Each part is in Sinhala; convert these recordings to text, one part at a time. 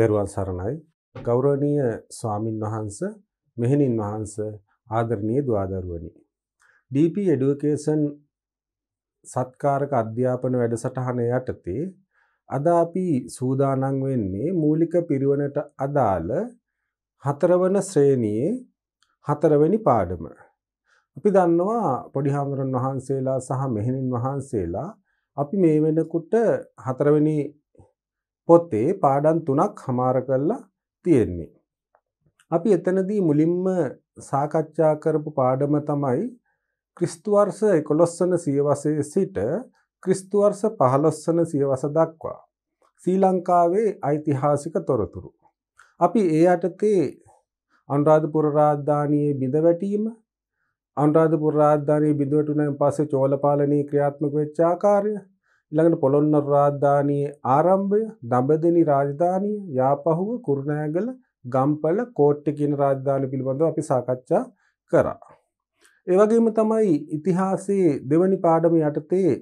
තෙරුවන් සරණයි ගෞරවනීය ස්වාමින් වහන්ස මෙහෙණින් වහන්ස ආදරණීය දුවදරුවනි DP Education සත්කාරක අධ්‍යාපන වැඩසටහන යටතේ අද අපි සූදානම් වෙන්නේ මූලික පිරිවණට අදාළ හතරවන ශ්‍රේණියේ හතරවෙනි පාඩම අපි දන්නවා පොඩිහාමුදුරන් වහන්සේලා සහ මෙහෙණින් වහන්සේලා අපි මේ වෙනකොට හතරවෙනි පොත්තේ පාඩන් තුනක් හමාර කරලා තියෙන්නේ. අපි එතනදී මුලින්ම සාකච්ඡා කරපු පාඩම තමයි ක්‍රිස්තුවර්ස එකොළොස්සන සියවසේ සිට ක්‍රිස්තුවර්ස පහළොස්සන සියවස දක්වා. ශ්‍රී ලංකාවේ ඓතිහාසික තොරතුරු. අපි ඒ අටතේ අන්රාධපුර රාජධානයේ බිඳවැටීම අන්රාධපුර රාජධානයේ බිඳවැටුණෙන් පස්සේ චෝලපාලනී ක්‍රියාත්මක වෙච්ච ආකාරය ළඟට පොළොන්නර රාජධානයේ ආරම්භය දඹදෙනි රාජධානිය යාපහුව කුරුණෑගල ගම්පල කෝට්ටේ කියන රාජධානි පිළිබඳව අපි සාකච්ඡා කරා. ඒ වගේම තමයි ඉතිහාසයේ දෙවැනි පාඩම යටතේ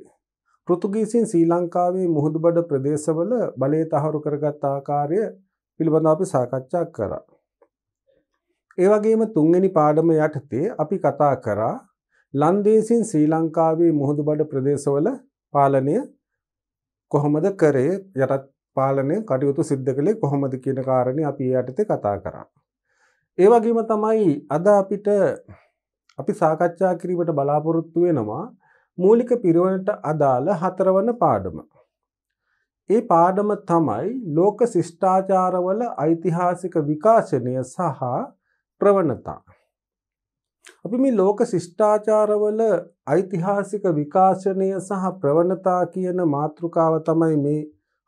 පෘතුගීසින් ශ්‍රී ලංකාවේ මුහුදුබඩ ප්‍රදේශවල බලය තහවුරු කරගත් ආකාරය පිළිබඳව අපි සාකච්ඡා කරා. ඒ වගේම තුන්වෙනි පාඩම යටතේ අපි කතා කරා ලන්දේසින් ශ්‍රී ලංකාවේ මුහුදුබඩ ප්‍රදේශවල පාලනය කොහොමද කරේ යටත් පාලනය කටයුතු සිද්ධ කළේ කොහොමද කියන කාරණය අපි යටතේ කතා කරා. ඒ වගේම තමයි අද අපිට අපි සාකච්ඡා කිරීමට බලාපොරොත්තු වෙනවා මූලික පිරුවනට අදාළ හතරවන පාඩම. ඒ පාඩම තමයි ලෝක ශිෂ්ඨාචාරවල ඓතිහාසික විකාශනය සහ ප්‍රවණතා. අපි මේ ලෝක ශිෂ්ඨාචාරවල ඓතිහාසික විකාශනය සහ ප්‍රවණතා කියන මාතෘකාව තමයි මේ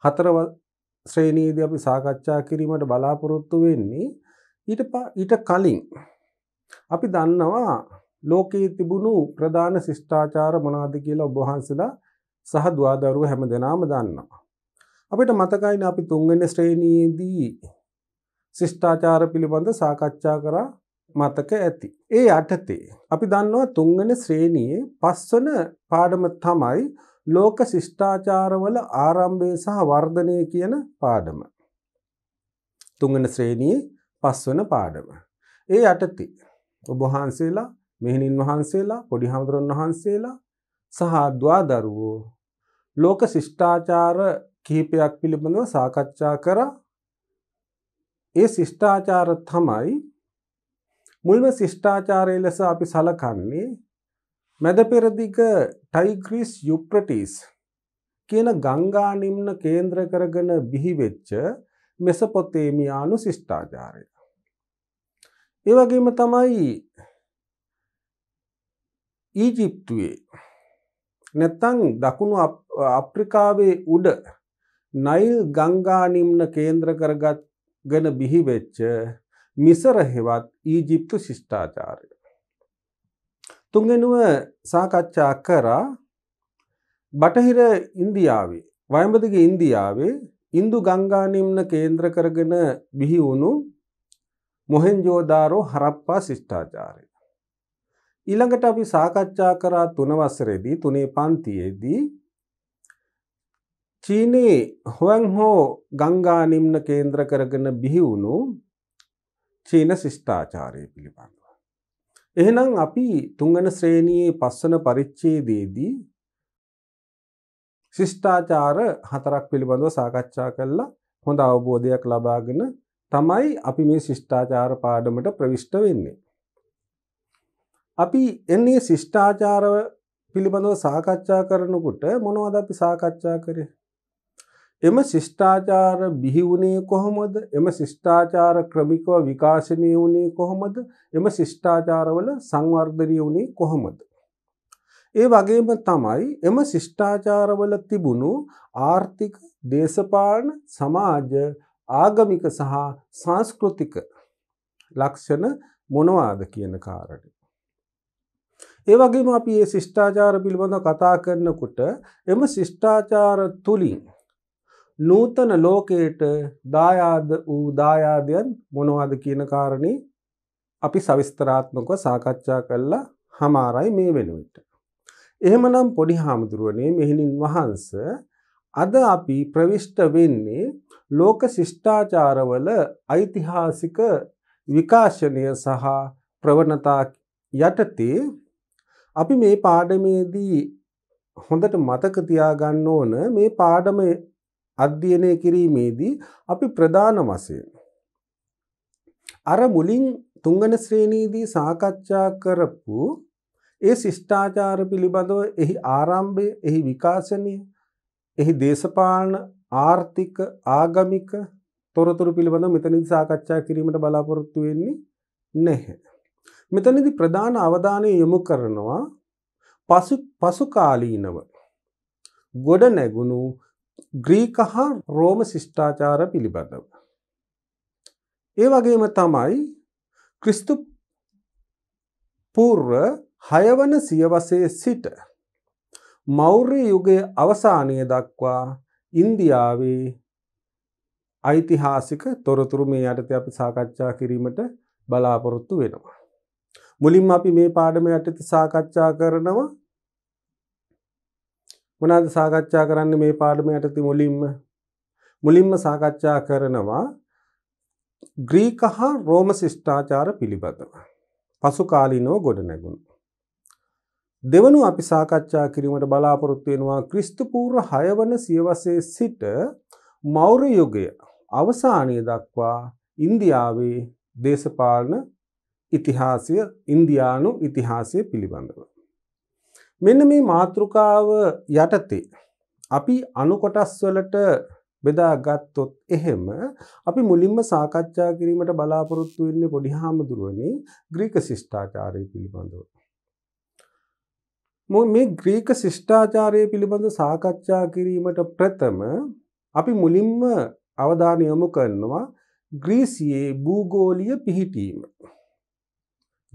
හතර ශ්‍රේණියේදී අපි සාකච්ඡා කිරීමට බලාපොරොත්තු වෙන්නේ ඊට ඊට කලින් අපි දන්නවා ලෝකයේ තිබුණු ප්‍රධාන ශිෂ්ඨාචාර මොනවාද කියලා ඔබ වහන්සේලා සහ දුවදරුව හැමදෙනාම දන්නවා අපිට මතකයිනේ අපි තුන්වෙනි ශ්‍රේණියේදී ශිෂ්ඨාචාර පිළිබඳ සාකච්ඡා කරා මතක ඇති ඒ යටතේ අපි දන්නවා තුන්වන ශ්‍රේණියේ පස්වන පාඩම තමයි ලෝක ශිෂ්ඨාචාරවල ආරම්භය සහ වර්ධනය කියන පාඩම. තුන්වන ශ්‍රේණියේ පස්වන පාඩම. ඒ යටතේ ඔබ වහන්සේලා, මෙහෙණින් වහන්සේලා, පොඩි හාමුදුරන් වහන්සේලා සහ ద్వාදරුවෝ ලෝක ශිෂ්ඨාචාර කිහිපයක් පිළිබඳව සාකච්ඡා කරා. ඒ ශිෂ්ඨාචාර තමයි මුල්ම ශිෂ්ඨාචාරය ලෙස අපි සලකන්නේ මැද පෙරදිග ටයිග්‍රිස් යුප්‍රටිස් කියන ගංගා නිම්න කේන්ද්‍ර කරගෙන බිහිවෙච්ච මෙසපොතේමියානු ශිෂ්ඨාචාරය. ඒ වගේම තමයි ඊජිප්තුවේ නැත්තං දකුණු අප්‍රිකාවේ උඩ නයිල් ගංගා නිම්න කේන්ද්‍ර කරගත් ගැන බිහිවෙච්ච මිසර හෙවත් ඊජිප්තු ශිෂ්ඨාචාරය. තුන්ගෙනුව සාකච්ඡා කරා බටහිර ඉන්දියාවේ වයඹදිග ඉන්දියාවේ ඉන්දු ගංගානිම්න කේන්ද්‍ර කරගෙන බිහි වුණු මොහෙන්ජෝදාරෝ හරප්පා ශිෂ්ඨාචාරය. ඊළඟට අපි සාකච්ඡා කරා තුනවසරෙදී තුනේ පන්තියේදී චීනයේ හොවන්හෝ ගංගානිම්න කේන්ද්‍ර කරගෙන බිහි වුණු චීන ශිෂ්ඨාචාරය පිළිබඳව. එහෙනම් අපි තුංගන ශ්‍රේණයේ පස්සන පරිච්චේදේදී ශිෂ්ඨාචාර හතරක් පිළිබඳව සාකච්ඡා කළා හොඳ අවබෝධයක් ලබාගෙන තමයි අපි මේ ශිෂ්ඨාචාර පාඩමට ප්‍රවිෂ්ට වෙන්නේ. අපි එන්නේ ශිෂ්ඨාචාරව පිළිබඳව සාකච්ඡා කරනකුට මොනවද අපි සාකච්ඡා කරේ එම ශිෂ්ඨාචාර බිහි වුණේ කොහොමද? එම ශිෂ්ඨාචාර ක්‍රමිකව විකාශනය වුණේ කොහොමද? එම ශිෂ්ඨාචාරවල සංවර්ධනය වුණේ කොහොමද? ඒ වගේම තමයි එම ශිෂ්ඨාචාරවල තිබුණු ආර්ථික, දේශපාලන, සමාජ, ආගමික සහ සංස්කෘතික ලක්ෂණ මොනවාද කියන කාරණේ. ඒ වගේම අපි මේ ශිෂ්ඨාචාර පිළිබඳව කතා කරනකොට එම ශිෂ්ඨාචාර තුලින් නූතන ලෝකයට දායාද වූ දායාදයන් මොනවාද කියන කාරණේ අපි සවිස්තරාත්මකව සාකච්ඡා කළා හමාරයි මේ වෙනුවට. එහෙමනම් පොඩි හාමුදුරුවනේ මෙහිණින් වහන්ස අද අපි ප්‍රවිෂ්ට වෙන්නේ ලෝක ශිෂ්ඨාචාරවල ඓතිහාසික විකාශනය සහ ප්‍රවණතා යටතේ අපි මේ පාඩමේදී හොඳට මතක තියාගන්න ඕන මේ පාඩම අධ්‍යයනය කිරීමේදී අපි ප්‍රධාන වශයෙන් අර මුලින් තුංගන ශ්‍රේණීදී සාකච්ඡා කරපු ඒ ශිෂ්ඨාචාර පිළිබඳව එහි ආරම්භය එහි විකාශනය එහි දේශපාලන ආර්ථික ආගමික තොරතුරු පිළිබඳ මෙතනදි සාකච්ඡා කිරීමට බලාපොරොත්තු වෙන්නේ නැහැ. මෙතනදි ප්‍රධාන අවධානය යොමු කරනවා පසු පසුකාලීනව ගොඩ නැගුණු ග්‍රීක හා රෝම ශිෂ්ඨාචාර පිළිබඳව. ඒ වගේම තමයි ක්‍රිස්තු පූර්ව හයවන සියවසේ සිට මෞර්ය යුගයේ අවසානය දක්වා ඉන්දියාවේ ඓතිහාසික තොරතුරු මේ යටතේ අපි සාකච්ඡා කිරීමට බලාපොරොත්තු වෙනවා. මුලින්ම අපි මේ පාඩම යටතේ සාකච්ඡා කරනවා මොනාද සාකච්ඡා කරන්න මේ පාඩම යටති මුලින්ම මුලින්ම සාකච්ඡා කරනවා ග්‍රීක හා රෝම ශිෂ්ඨාචාර පිළිබඳව. පසු කාලිනෝ ගොඩ නැගුණු. දෙවනු අපි සාකච්ඡා කිරීමට බලාපොරොත්තු වෙනවා ක්‍රිස්තුපූර්ව හයවන සියවසේ සිට මෞර යුගය අවසානය දක්වා ඉන්දියාවේ දේශපාලන ඉතිහාසය ඉන්දියානු ඉතිහාසය පිළිබඳව. මෙන්න මේ මාතෘකාව යටතේ අපි අනුකොටස් වලට බෙදා ගත්තොත් එහෙම අපි මුලින්ම සාකච්ඡා කිරීමට බලාපොරොත්තු වෙන්නේ පොඩි හාමුදුරුවනේ ග්‍රීක ශිෂ්ටාචාරය පිළිබඳව. මේ ග්‍රීක ශිෂ්ටාචාරය පිළිබඳ සාකච්ඡා කිරීමට ප්‍රථම අපි මුලින්ම අවධානය යොමු කරනවා ග්‍රීසියේ භූගෝලීය පිහිටීම.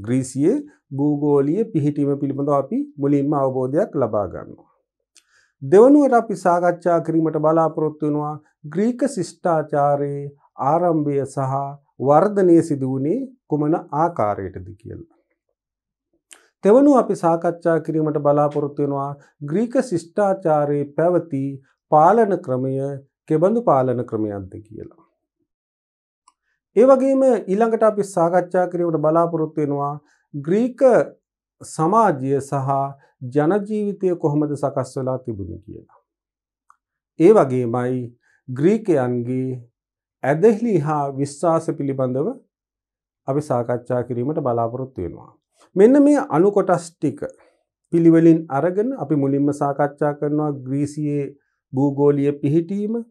ග්‍රීසියේ භූගෝලීය පිහිටීම පිළිබඳව අපි මුලින්ම අවබෝධයක් ලබා ගන්නවා. දෙවනුවට අපි සාකච්ඡා කිරීමට බලාපොරොත්තු වෙනවා ග්‍රීක ශිෂ්ටාචාරයේ ආරම්භය සහ වර්ධනය සිදු වුණේ කුමන ආකාරයටද කියලා. තෙවනුව අපි සාකච්ඡා කිරීමට බලාපොරොත්තු වෙනවා ග්‍රීක ශිෂ්ටාචාරයේ පැවති පාලන ක්‍රමය කෙබඳු පාලන ක්‍රමයක්ද කියලා. ඒ වගේම ඊළඟට අපි සාකච්ඡා කිරීමට බලාපොරොත්තු වෙනවා ග්‍රීක සමාජය සහ ජන ජීවිතය කොහොමද සකස් වෙලා තිබුණේ කියලා. ඒ වගේමයි ග්‍රීකයන්ගේ ඇදහිලි හා විශ්වාස පිළිබඳව අපි සාකච්ඡා කිරීමට බලාපොරොත්තු වෙනවා. මෙන්න මේ අණු කොටස් ටික පිළිවෙලින් අරගෙන අපි මුලින්ම සාකච්ඡා කරනවා ග්‍රීසියේ භූගෝලීය පිහිටීම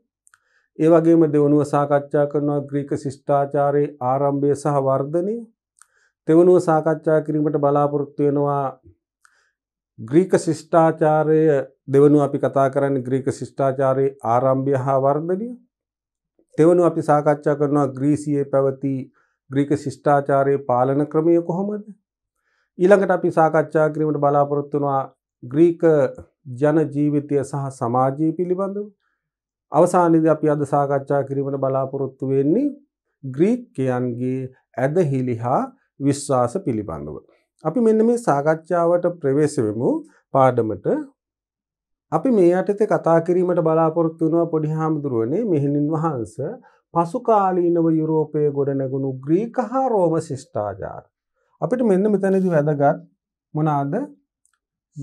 ඒ වගේම දෙවනුව සාකච්ඡා කරනවා ග්‍රීක ශිෂ්ටාචාරයේ ආරම්භය සහ වර්ධනය. තෙවනුව සාකච්ඡා කිරීමට බලාපොරොත්තු වෙනවා ග්‍රීක ශිෂ්ටාචාරය දෙවනු අපි කතා කරන්න ග්‍රීක ශිෂ්ටාචාරයේ ආරම්භය හා වර්ධනය තෙවනු අපි සාකච්ඡා කරනවා ග්‍රීසියේ පැවති ග්‍රීක ශිෂ්ටාචාරයේ පාලන ක්‍රමය කොහොමද ඊළඟට අපි සාකච්ඡා කිරීමට බලාපොරොත්තුනවා ග්‍රීක ජන ජීවිතය සහ සමාජය පිළිබඳව අවසානයේදී අපි අද සාකච්ඡා කිරීමට බලාපොරොත්තු වෙන්නේ ග්‍රීකයන්ගේ ඇදහිලි හා විශ්වාස පිළිබඳව. අපි මෙන්න මේ සාකච්ඡාවට ප්‍රවේශ වෙමු පාඩමට. අපි මේ යටතේ කතා කිරීමට බලාපොරොත්තු වෙනවා පොඩි හාමුදුරුවනේ මෙහෙණින් වහන්සේ පසුකාලීනව යුරෝපයේ ගොඩනැගුණු ග්‍රීක හා රෝම ශිෂ්ටාචාර. අපිට මෙන්න මෙතැනදි වැදගත් මොනාද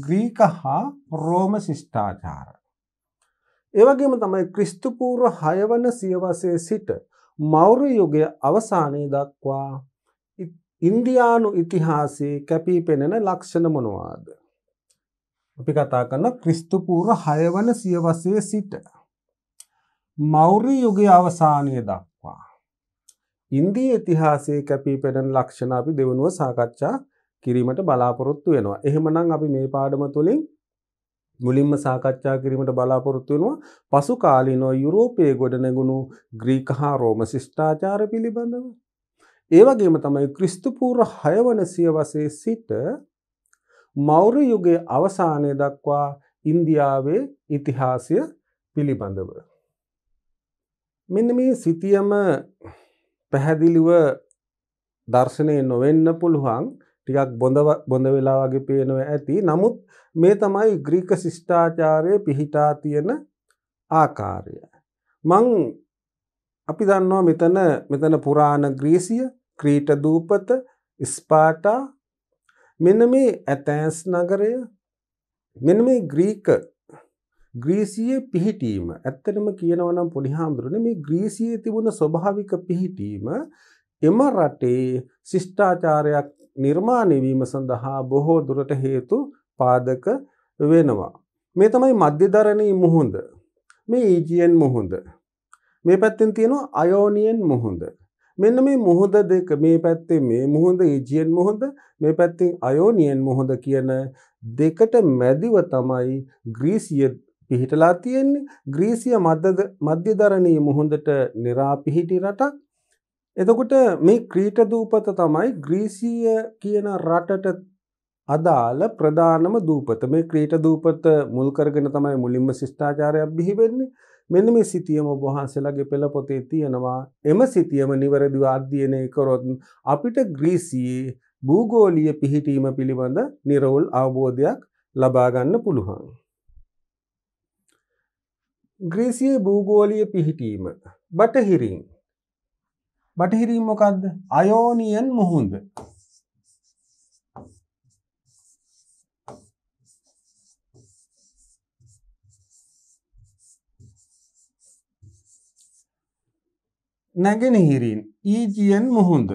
ග්‍රීක හා රෝම ශිෂ්ටාචාර. ඒවගේම තමයි ක්‍රිස්තුපූර්ව හයවන සියවසය සිට මෞරු යුගය අවසානය දක්වා ඉන්දියානු ඉතිහාසේ කැපී පෙනෙන ලක්ෂණ මොනවාද. අපි කතා කරන්න ක්‍රිස්තුපූර්ව හයවන සියවසය සිට. මෞරී යුගය අවසානය දක්වා. ඉන්දී ඉතිහාසේ කැපී පෙනෙන ලක්ෂණ අපි දෙවනුව සාකච්ඡා කිරීමට බලාපොරොත්තු වෙනවා. එහෙමනම් අපි මේ පාඩම තුළින් මුලින්ම සාකච්ඡා කිරීමට බලාපොරොත්තු වෙනවා පසු කාලීනව යුරෝපයේ ගොඩනැගුණු ග්‍රීක හා රෝම ශිෂ්ටාචාර පිළිබඳව. ඒ වගේම තමයි ක්‍රිස්තුපූර්ව 6 වන සියවසේ සිට මෞර්ය යුගයේ අවසානය දක්වා ඉන්දියාවේ ඉතිහාසය පිළිබඳව. මෙන්න මේ සිතියම පැහැදිලිව දර්ශනය නොවෙන්න පුළුවන් ටිකක් බොඳ බොඳ වෙලා වගේ පේනවා ඇති. නමුත් මේ තමයි ග්‍රීක ශිෂ්ටාචාරයේ පිහිටා තියෙන ආකාරය. මං අපි දන්නවා මෙතන මෙතන පුරාණ ග්‍රීසිය, ක්‍රීට දූපත, ස්පාටා මෙන්න මේ ඇතැන්ස් නගරය මෙන්න මේ ග්‍රීක ග්‍රීසියේ පිහිටීම ඇත්තටම කියනවා නම් පොඩි හාමුදුරනේ මේ ග්‍රීසියේ තිබුණ ස්වභාවික පිහිටීම එම රටේ ශිෂ්ටාචාරයක් නිර්මාණය වීම සඳහා බොහෝ දුරට හේතු පාදක වෙනවා. මේ තමයි මධ්‍යධරණී මුහුද. මේ ඊජියෙන් මුහුද. මේ පැත්තෙන් තියෙනවා අයෝනියෙන් මුහුද. මෙන්න මේ මුහුද දෙක මේ පැත්තේ මේ මුහුද ඊජියෙන් මුහුද මේ පැත්තෙන් අයෝනියෙන් මුහුද කියන දෙකට මැදිව තමයි ග්‍රීසිය පිහිටලා තියෙන්නේ. ග්‍රීසිය මධ්‍යධරණී මුහුදට නිරා පිහිටි රටක්. එතකොට මේ ක්‍රීට දූපත තමයි ග්‍රීසිය කියන රටට අදාළ ප්‍රධානම දූපත මේ ක්‍රීට දූපත මුල් කරගෙන තමයි මුලින්ම ශිෂ්ඨාචාරයක් බිහි වෙන්නේ. මෙන්න මේ සිතියම ඔබහන්සේලාගේ පෙළ පොතේ තියෙනවා එම සිතියම නිවැරදිව අධ්‍යයනය කරොත් අපිට ග්‍රීසියේ භූගෝලීය පිහිටීම පිළිබඳ නිර්වෘල් අවබෝධයක් ලබා ගන්න පුළුවන්. ග්‍රීසියේ භූගෝලීය පිහිටීම බටහිරින් බටහිරින් මොකක්ද අයෝනියන් මුහුන්ද නැගෙනහිරින් ඊජියන් මුහුන්ද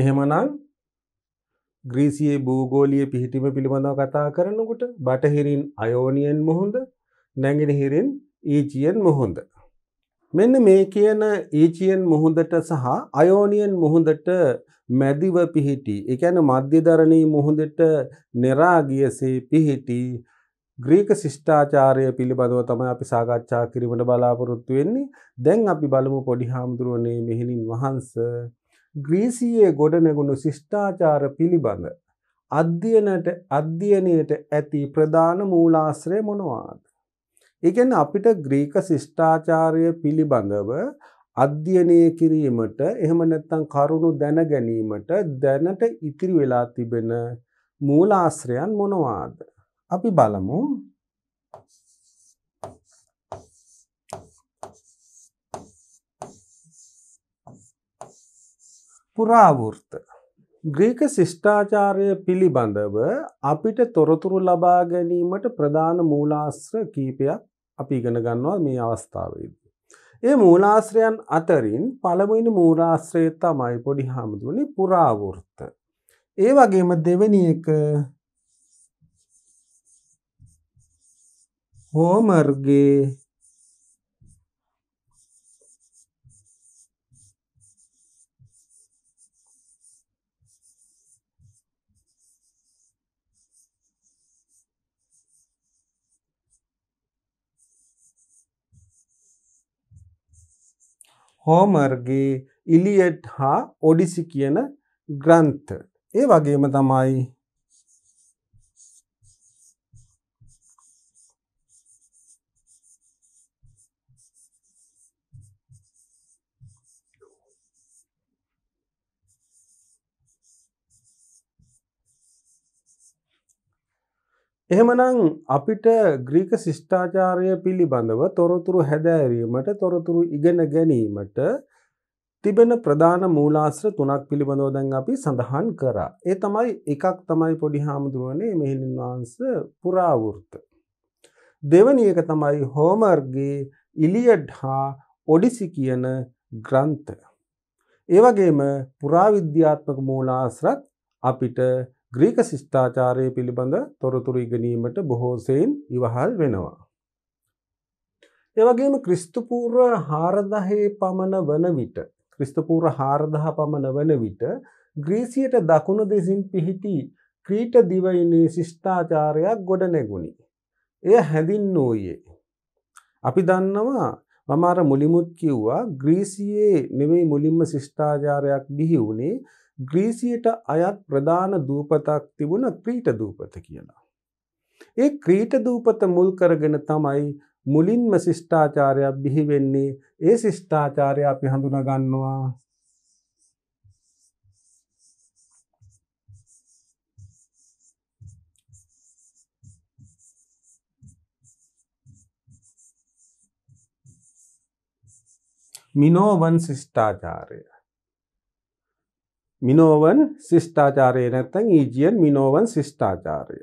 එහෙමනම් ග්‍රීසියේ භූගෝලිය පිහිටීම පිළිබඳව කතා කරනකොට බටහිරින් අයෝනියන් මුහුද නැගෙනහිරින් ඊජියන් මුහුද. මෙන්න මේ කියන ඊජියන් මුහුදට සහ අයෝනියන් මුහුදට මැදිව පිහිටි එකැන මධ්‍යධරණී මුහුදට නෙරාගියසේ පිහිටි ග්‍රීක ශිෂ්ඨාචාරය පිළිබඳව තමයි අපි සාකච්ඡා කිරීමට බලාපොරොත්තු වෙන්නේ දැන් අපි බලමු පොඩි හාමුදුරුවනේ මෙහිණින් වහන්ස ග්‍රීසියේ ගොඩනැගුණු ශිෂ්ඨාචාර පිළිබඳ අධ්‍යයනට අධ්‍යයනයට ඇති ප්‍රධාන මූලාශ්‍රය මොනවාද. එකන අපිට ග්‍රීක ශිෂ්ඨාචාරය පිළිබඳව අධ්‍යයනය කිරීමට එහෙම නැත්තං කරුණු දැන ගැනීමට දැනට ඉතිරි වෙලා තිබෙන මූලාශ්‍රයන් මොනවාද. අපි බලමු පුරාවෘත්ත. ග්‍රීක ශිෂ්ඨාචාරය පිළිබඳව අපිට තොරතුරු ලබා ගැනීමට ප්‍රධාන මූලාශ්‍ර කීපයක් අපි ඉගෙන ගන්නවා මේ අවස්ථාවේදී. ඒ මූලාශ්‍රයන් අතරින් පළමුවෙනි මූලාශ්‍රය තමයි පොඩි හාමුදුරනේ පුරාවෘත්ත. ඒ වගේම දෙවෙනි එක හෝමර්ගේ හෝමර්ගේ ඉලියට් හා ඔඩිසි කියන ග්‍රන්ථ. ඒ වගේම තමයි එහෙමනම් අපිට ග්‍රීක ශිෂ්ඨාචාරය පිළිබඳව තොරතුරු හැදෑරීමට තොරතුරු ඉගෙන ගැනීමට තිබෙන ප්‍රධාන මූලාශ්‍ර තුනක් පිළිබඳව දැන් අපි සඳහන් කරා. ඒ තමයි එකක් තමයි පොඩි හාමුදුරුවනේ මෙහිණින් වහන්ස පුරාවෘත්ත. දෙවනි එක තමයි හෝමර්ගේ ඉලියඩ් හා ඔඩිසි කියන ග්‍රන්ථ. ඒ වගේම පුරාවිද්‍යාත්මක මූලාශ්‍රත් අපිට ග්‍රීක ශිෂ්ඨාචාරය පිළිබඳ තොරතුරු ඉගෙනීමට බොහෝ සෙයින් ඉවහල් වෙනවා. එවගේම ක්‍රිස්තුපූර්ව හාරදහේ පමණ වන විට ක්‍රිස්තුපූර්ව හාරදහ පමණ වන විට ග්‍රීසියට දකුණු දෙසින් පිහිටි ක්‍රීට දිවයිනේ ශිෂ්ඨාචාරයක් ගොඩ නැගුණි. එය හැඳින්වූයේ. අපි දන්නවා මමාර මුලිමුත් කිව්වා ග්‍රීසියේ නෙවෙයි මුලින්ම ශිෂ්ඨාචාරයක් බිහි වුණේ ග්‍රීසියට අයත් ප්‍රධාන දූපතක් තිබුණ ක්‍රීට දූපත කියලා. ඒ ක්‍රීට දූපත මුල් කරගෙන තමයි මුලින්ම ශිෂ්ඨාචාරයක් බිහි වෙන්නේ. ඒ ශිෂ්ඨාචාරය අපි හඳුනා ගන්නවා මිනෝවන් ශිෂ්ඨාචාරය මිනෝවන් ශිෂ්ඨාචාරය නැත්තං ඊජියන් මිනෝවන් ශිෂ්ඨාචාරය.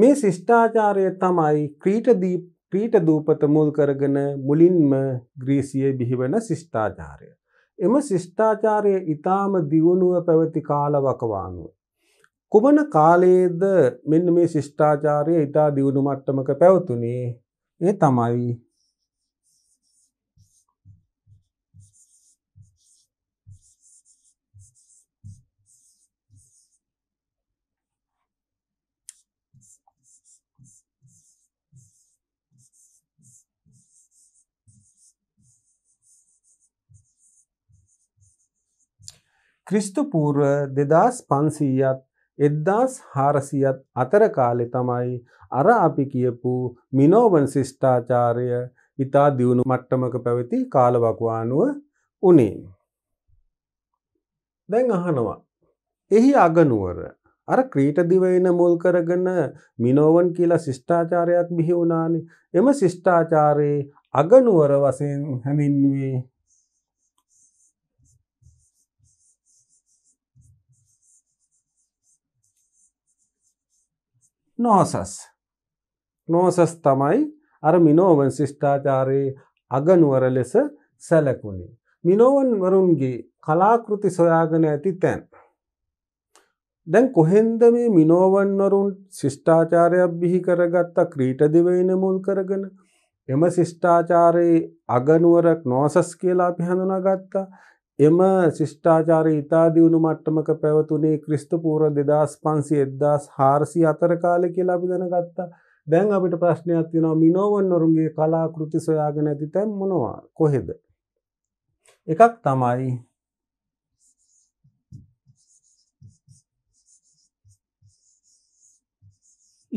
මේ ශිෂ්ඨාචාරය තමයි ක්‍රීටදී ක්‍රීට දූපත මුල් කරගෙන මුලින්ම ග්‍රීසිය බිහිවන ශිෂ්ඨාචාරය. එම ශිෂ්ඨාචාරය ඉතාම දියුණුව පැවති කාල වකවානුව. කුමන කාලයේද මෙන්න මේ ශිෂ්ඨාචාරය ඉතා දියුණු මට්ටමක පැවතුනේ ඒ තමයි ක්‍රිස්තුපූර්ව දෙදස් පන්සීයත් එද්දාස් හාරසියත් අතර කාලෙ තමයි අර අපි කියපු මිනෝවන් ශිෂ්ඨාචාරය ඉතා දියුණු මට්ටමක පැවති කාලවකවානුව උනේ. දැන් අහනවා. එහි අගනුවර අර ක්‍රීටදිවයින මුල් කරගන්න මිනෝවන් කියලා ශිෂ්ඨාචාරයක් බිහි වුණානි එම ශිෂ්ඨාචාරයේ අගනුවර වසයෙන් හැඳින්වේ නෝසස් නෝසස් තමයි අර මිනෝවන් ශිෂ්ඨාචාරයේ අගනුවර ලෙස සැලකුණේ මිනෝවන් වරුන්ගේ කලාකෘති සොයාගෙන ඇති තැන් දැන් කොහෙන්ද මේ මිනෝවන්වරුන් ශිෂ්ඨාචාරයක් බිහි කරගත්තා ක්‍රීටදිවයින මුල් කරගෙන එම ශිෂ්ඨාචාරයේ අගනුවරක් නෝසස් කියලා අපි හඳුනාගත්තා එම ශිෂ්ඨාචාර ඉතා දියුණු මට්ටමක පැවතුනේ ක්‍රිස්තපූර දෙදස් පන්සි එද්දස් හාරසි අතර කාලෙ කියලා අපි දැනගත්තා දැන් අපිට ප්‍රශ්නයක් තිනවා මිනෝවන් නොරුන්ගේ කලා කෘති සොයාගෙන ඇති තැන් මොනවා කොහෙද එකක් තමයි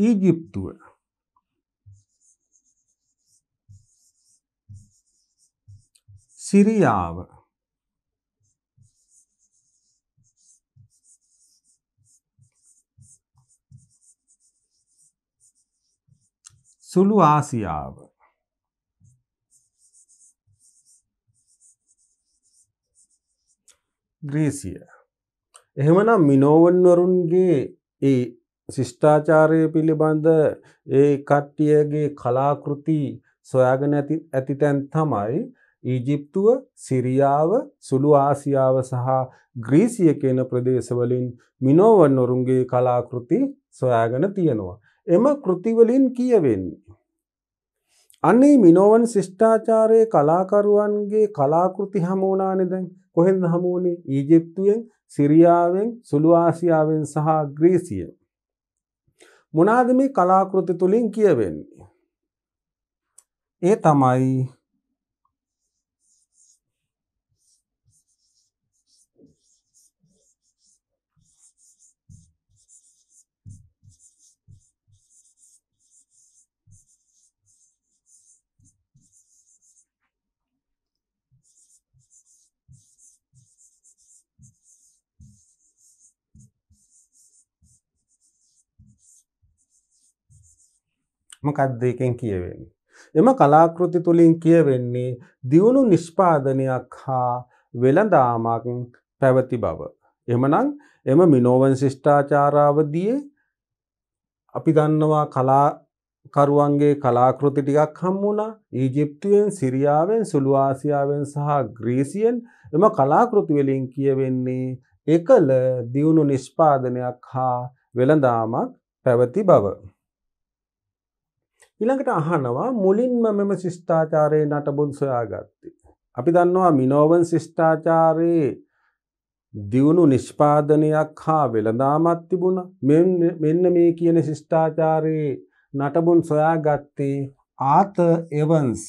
ඊජිප්තුව සිරියාව සුළු ආසියාව ග්‍රීසිය එහෙමනම් මිනෝවන්වරුන්ගේ ඒ ශිෂ්ඨාචාරය පිළිබඳ ඒ කට්ටියගේ කලාකෘති සොයාගෙන ඇති ඇති තැන් තමයි ඊජිප්තුව සිරියාව සුළු ආසියාව සහ ග්‍රීසිය කියන ප්‍රදේශවලින් මිනෝවන්නොරුන්ගේ කලාකෘති සොයාගෙන තියෙනවා. එම කෘතිවලින් කියවෙන්නේ. අන්නේ මිනෝවන් ශිෂ්ඨාචාරයේ කලාකරුවන්ගේ කලාකෘති හමුවනානේ දැන් කොහෙන්ද හමුවනේ ඊජිප්තුවෙන් සිරියාවෙන් සුළු ආසියාවෙන් සහ ග්‍රීසියෙන් මොනාද මේ කලාකෘති තුලින් කියවෙන්නේ ඒ තමයි මොකද්දයකෙන් කියවෙන්නේ. එම කලාකෘති තුළින් කියවෙන්නේ දියුණු නිෂ්පාදනයක් හා වෙළදාමක් පැවති බව. එමනං එම මිනෝවන් ශිෂ්ඨාචාරාවදියේ අපි දන්නවා කලාකරුවන්ගේ කලාකෘති ටිකක් හම්මුණා ඊජිප්තුවෙන් සිරියාවෙන් සුළුවාසියාවෙන් සහ ග්‍රීසියෙන් එම කලාකෘතිවෙලින් කියවෙන්නේ එකල දියුණු නිෂ්පාදනයක් හා වෙළදාමක් පැවති බව. ඉළඟට අහනවා මුලින්ම මෙම ශිෂ්ඨාචාරයේ නටබුන් සොයාගත්තේ. අපි දන්නවා මිනෝවන් ශිෂ්ඨාචාරයේ දියුණු නිෂ්පාදනයක් හා වෙළදාමත් තිබුණ මෙන්න මේ කියන ශිෂ්ඨාචාරයේ නටබුන් සොයාගත්තේ ආත එවන්ස්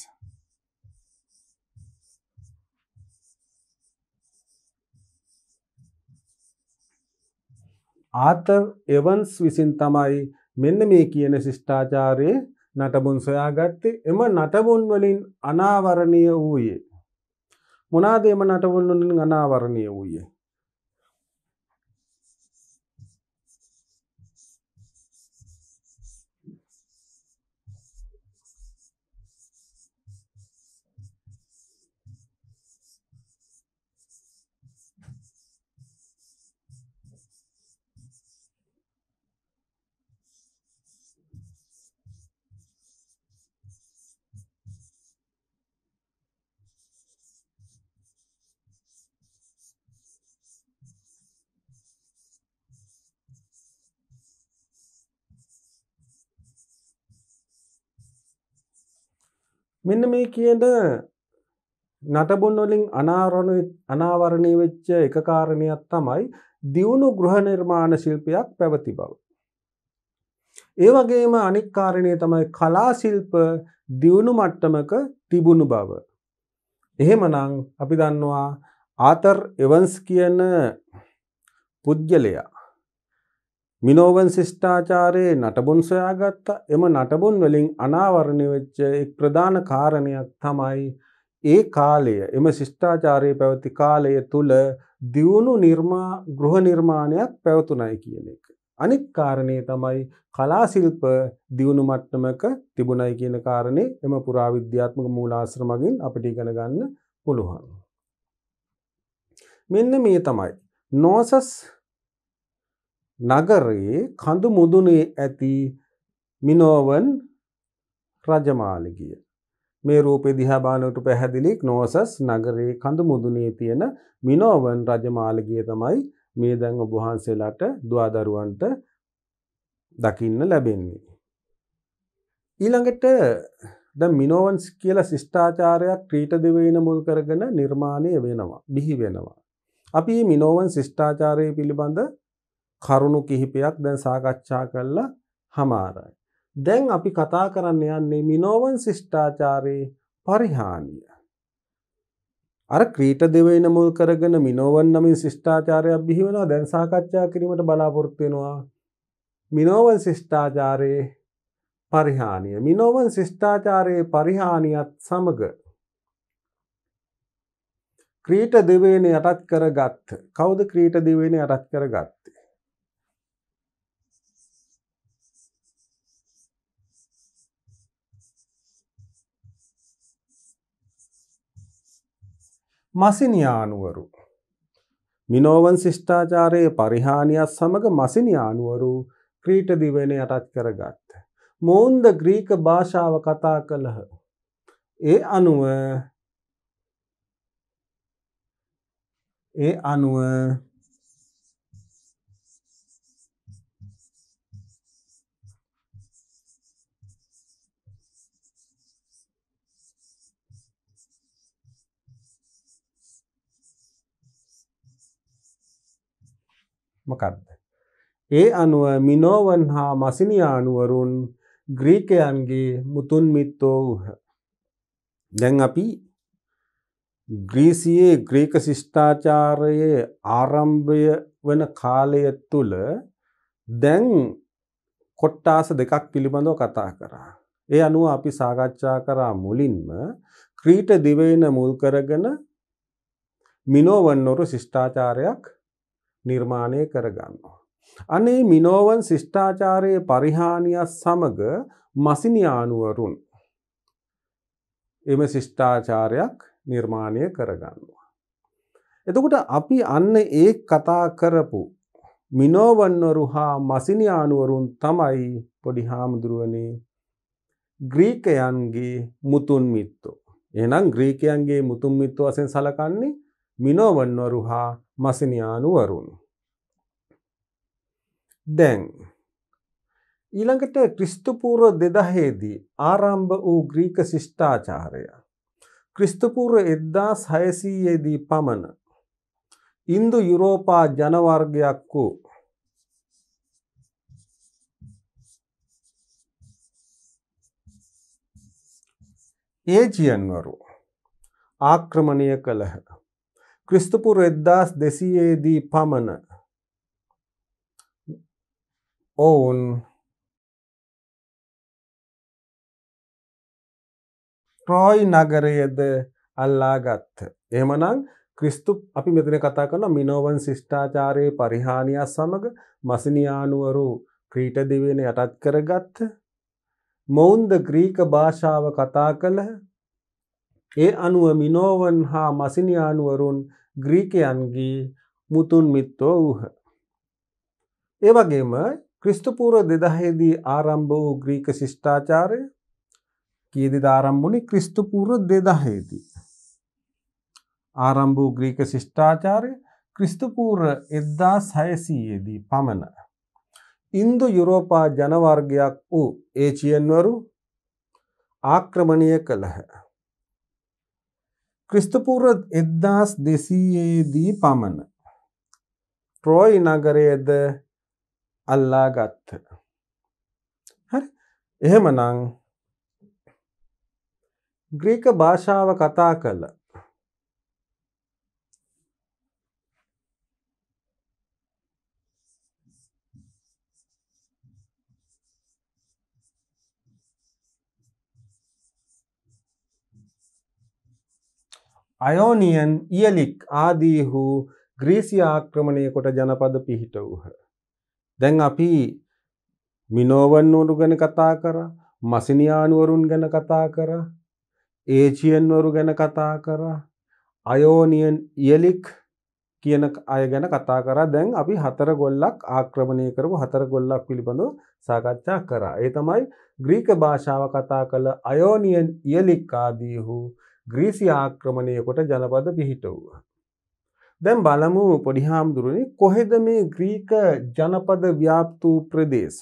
ආතර් එවන්ස් විසින් තමයි මෙන්න මේ කියන ශිෂ්ඨාචාරයේ නටබුන් සොයාගත්තේ එම නටබුන් වලින් අනාවරණය වූයේ. මොනාදේම නටබුන් වලින් අනාවරණය වූයේ. මෙන්න මේ කියන නටබුන් වලින් අනාරණ අනාවරණය වෙච්ච එක කාරණයක් තමයි දියුණු ගෘහ නිර්මාණ ශිල්පයක් පැවති බව. ඒ වගේම අනික් කාරණය තමයි කලා ශිල්ප දියුණු මට්ටමක තිබුණු බව. එහෙමනම් අපි දන්නවා ආතර් එවන්ස් කියන පුද්ගලයා මිනෝවන් ශිෂ්ඨාචාරයේ නටබුන් සොයාගත්ත එම නටබුන් වලින් අනාවරණය වෙච්ච එක් ප්‍රධාන කාරණයක් තමයි ඒ කාලය එම ශිෂ්ඨාචාරයේ පැවති කාලය තුල දියුණු නිර්මා ගෘහ නිර්මාණයක් පැවතුණයි කියන එක. අනිත් කාරණේ තමයි කලා ශිල්ප දියුණු මට්ටමක තිබුණයි කියන කාරණේ එම පුරාවිද්‍යාත්මක මූලාශ්‍ර මගින් අපිට ඉගෙන ගන්න පුළුවන්. මෙන්න මේ තමයි නෝසස් නගරයේ කඳු මුදුනේ ඇති මිනෝවන් රජමාලිගිය. මේ රූපේ දිහා බානට පැහැදිලි නෝසස් නගරයේ කඳු මුදුනේ තියෙන මිනෝවන් රජමාලිගිය තමයි මේ දැන් ඔබ වහන්සේලාට දුවදරුවන්ට දකින්න ලැබෙන්නේ. ඊළඟට දැන් මිනෝවන්ස් කියලා ශිෂ්ටාචාරයක් ක්‍රීට දිවයින මුල් කරගෙන නිර්මාණය වෙනවා, බිහි වෙනවා. අපි මේ මිනෝවන් ශිෂ්ටාචාරය පිළිබඳ කරුණු කිහිපයක් දැන් සාකච්ඡා කළා හමාරයි. දැන් අපි කතා කරන්න යන්නේ මිනෝවන් ශිෂ්ඨාචාරයේ පරිහානිය. අර ක්‍රීට දෙවයින මුල් කරගෙන මිනෝවන් නමින් ශිෂ්ඨාචාරයක් බිහිවෙනවා දැන් සාකච්ඡා කිරීමට බලාපොරොත්තු වෙනවා. මිනෝවන් ශිෂ්ඨාචාරයේ පරිහානිය. මිනෝවන් ශිෂ්ඨාචාරයේ පරිහානියත් සමග ක්‍රීට දෙවේන යටත් කරගත්. කවුද ක්‍රීට දෙවේන යටත් කරගත්තේ? මසිනියානුවරු මිනෝවන් ශිෂ්ඨාචාරයේ පරිහානියත් සමඟ මසිනියානුවරු ක්‍රීටදිවෙන යටත් කරගත්ත. මොවුන්ද ග්‍රීක භාෂාව කතා කළහ. ඒ අනුව ඒ අනුව මොකක්ද. ඒ අනුව මිනෝවන් හා මසිනියානුවරුන් ග්‍රීකයන්ගේ මුතුන් මිත්තෝ වූහ. දැන් අපි ග්‍රීසියේ ග්‍රීක ශිෂ්ඨාචාරයේ ආරම්භය වන කාලය තුළ දැන් කොට්ටාස දෙකක් පිළිබඳව කතා කරා. ඒ අනුව අපි සාකච්ඡා කරා මුලින්ම ක්‍රීට දිවයින මුල් කරගෙන මිනෝවන්නොරු ශිෂ්ඨාචාරයක් නිර්මාණය කරගන්නවා. අනේ මිනෝවන් ශිෂ්ඨාචාරයේ පරිහානියක් සමග මසිනියානුවරුන් එම ශිෂ්ඨාචාරයක් නිර්මාණය කරගන්නවා. එතකොට අපි අන්න ඒ කතා කරපු මිනෝවන්නවරු හා මසිනියානුවරුන් තමයි පොඩි හාමුදුරුවනේ ග්‍රීකයන්ගේ මුතුන් මිත්තෝ. එනම් ග්‍රීකයන්ගේ මුතුන් මිත්තු වසෙන් සලකන්නේ මිනෝවන්නවරු හා මසිනියානුවරුන්. දැන් ඊළඟට ක්‍රිස්තුපූර්ව දෙදහේදී ආරම්භ වූ ග්‍රීක ශිෂ්ඨාචාරය. ක්‍රිස්තුපූර්ව එද්දා සයසීයේදී පමණ. ඉන්දු යුරෝපා ජනවර්ගයක් වූ ඒජියන්වරු ආක්‍රමණය කළහ. ක්‍රිස්තුපුර එද්දාස් දෙසයේදී පමණ ඔවුන් ට්‍රෝයි නගරයද අල්ලා ගත්ත. එමනං ක්‍රිස්තු අපි මෙතන කතා කරන මිනෝවන් ශිෂ්ඨාචාරයේ පරිහානියක් සමඟ මසිනියානුවරු ක්‍රීට දිවෙන යටත් කරගත්ත මොවුන්ද ග්‍රීක භාෂාව කතා කළහ ඒ අනුව මිනෝවන් හා මසිනියානුවරුන් ග්‍රීකයන්ගේ මුතුන් මිත්තෝ වූහ. ඒවගේම ක්‍රිස්තුපූර දෙදහයේදී ආරම්භ වූ ග්‍රීක ශිෂ්ඨාචාරය කියදි ධාරම්භුණි ක්‍රිස්තුපූර දෙදහයේදී. ආරම්භ වූ ග්‍රීක ශිෂ්ඨාචාරය ක්‍රිස්තුපූර එද්දා සයසීයේදී පමණ. ඉන්දු යුරෝපා ජනවර්ගයක් වූ ඒචියන්වරු ආක්‍රමණය කළහ. ක්‍රිස්තපූර්ව එද්දාස් දෙසීයේදී පමණ. ට්‍රෝයි නගරයද අල්ලා ගත්ත. හරි එහෙමනං ග්‍රීක භාෂාව කතා කළ අයෝනියන් ඉයලික් ආදීහු ග්‍රීසිය ආක්‍රමණය කොට ජනපද පිහිට වූහ. දැන් අපි මිනෝවන්වරු ගැන කතා කර මසිනියානුවරුන් ගැන කතා කර ඒජියන්වරු ගැන කතා කර අයෝනියන් ඉයලික් කියන අය ගැන කතා කරා දැන් අපි හතර ගොල්ලක් ආක්‍රමණය කරපු හතර ගොල්ලක් පිළිබඳව සාකච්ඡා කරා. ඒ තමයි ග්‍රීක භාෂාව කතා කළ අයෝනියන් ඉයලික් ආදීහු ග්‍රීසි ආක්‍රමණයකොට ජනපද පිහිටව්වා. දැම් බලමු පොඩිහාමුදුරුවනි කොහෙද මේ ග්‍රීක ජනපද ව්‍යාප්තූ ප්‍රදේශ.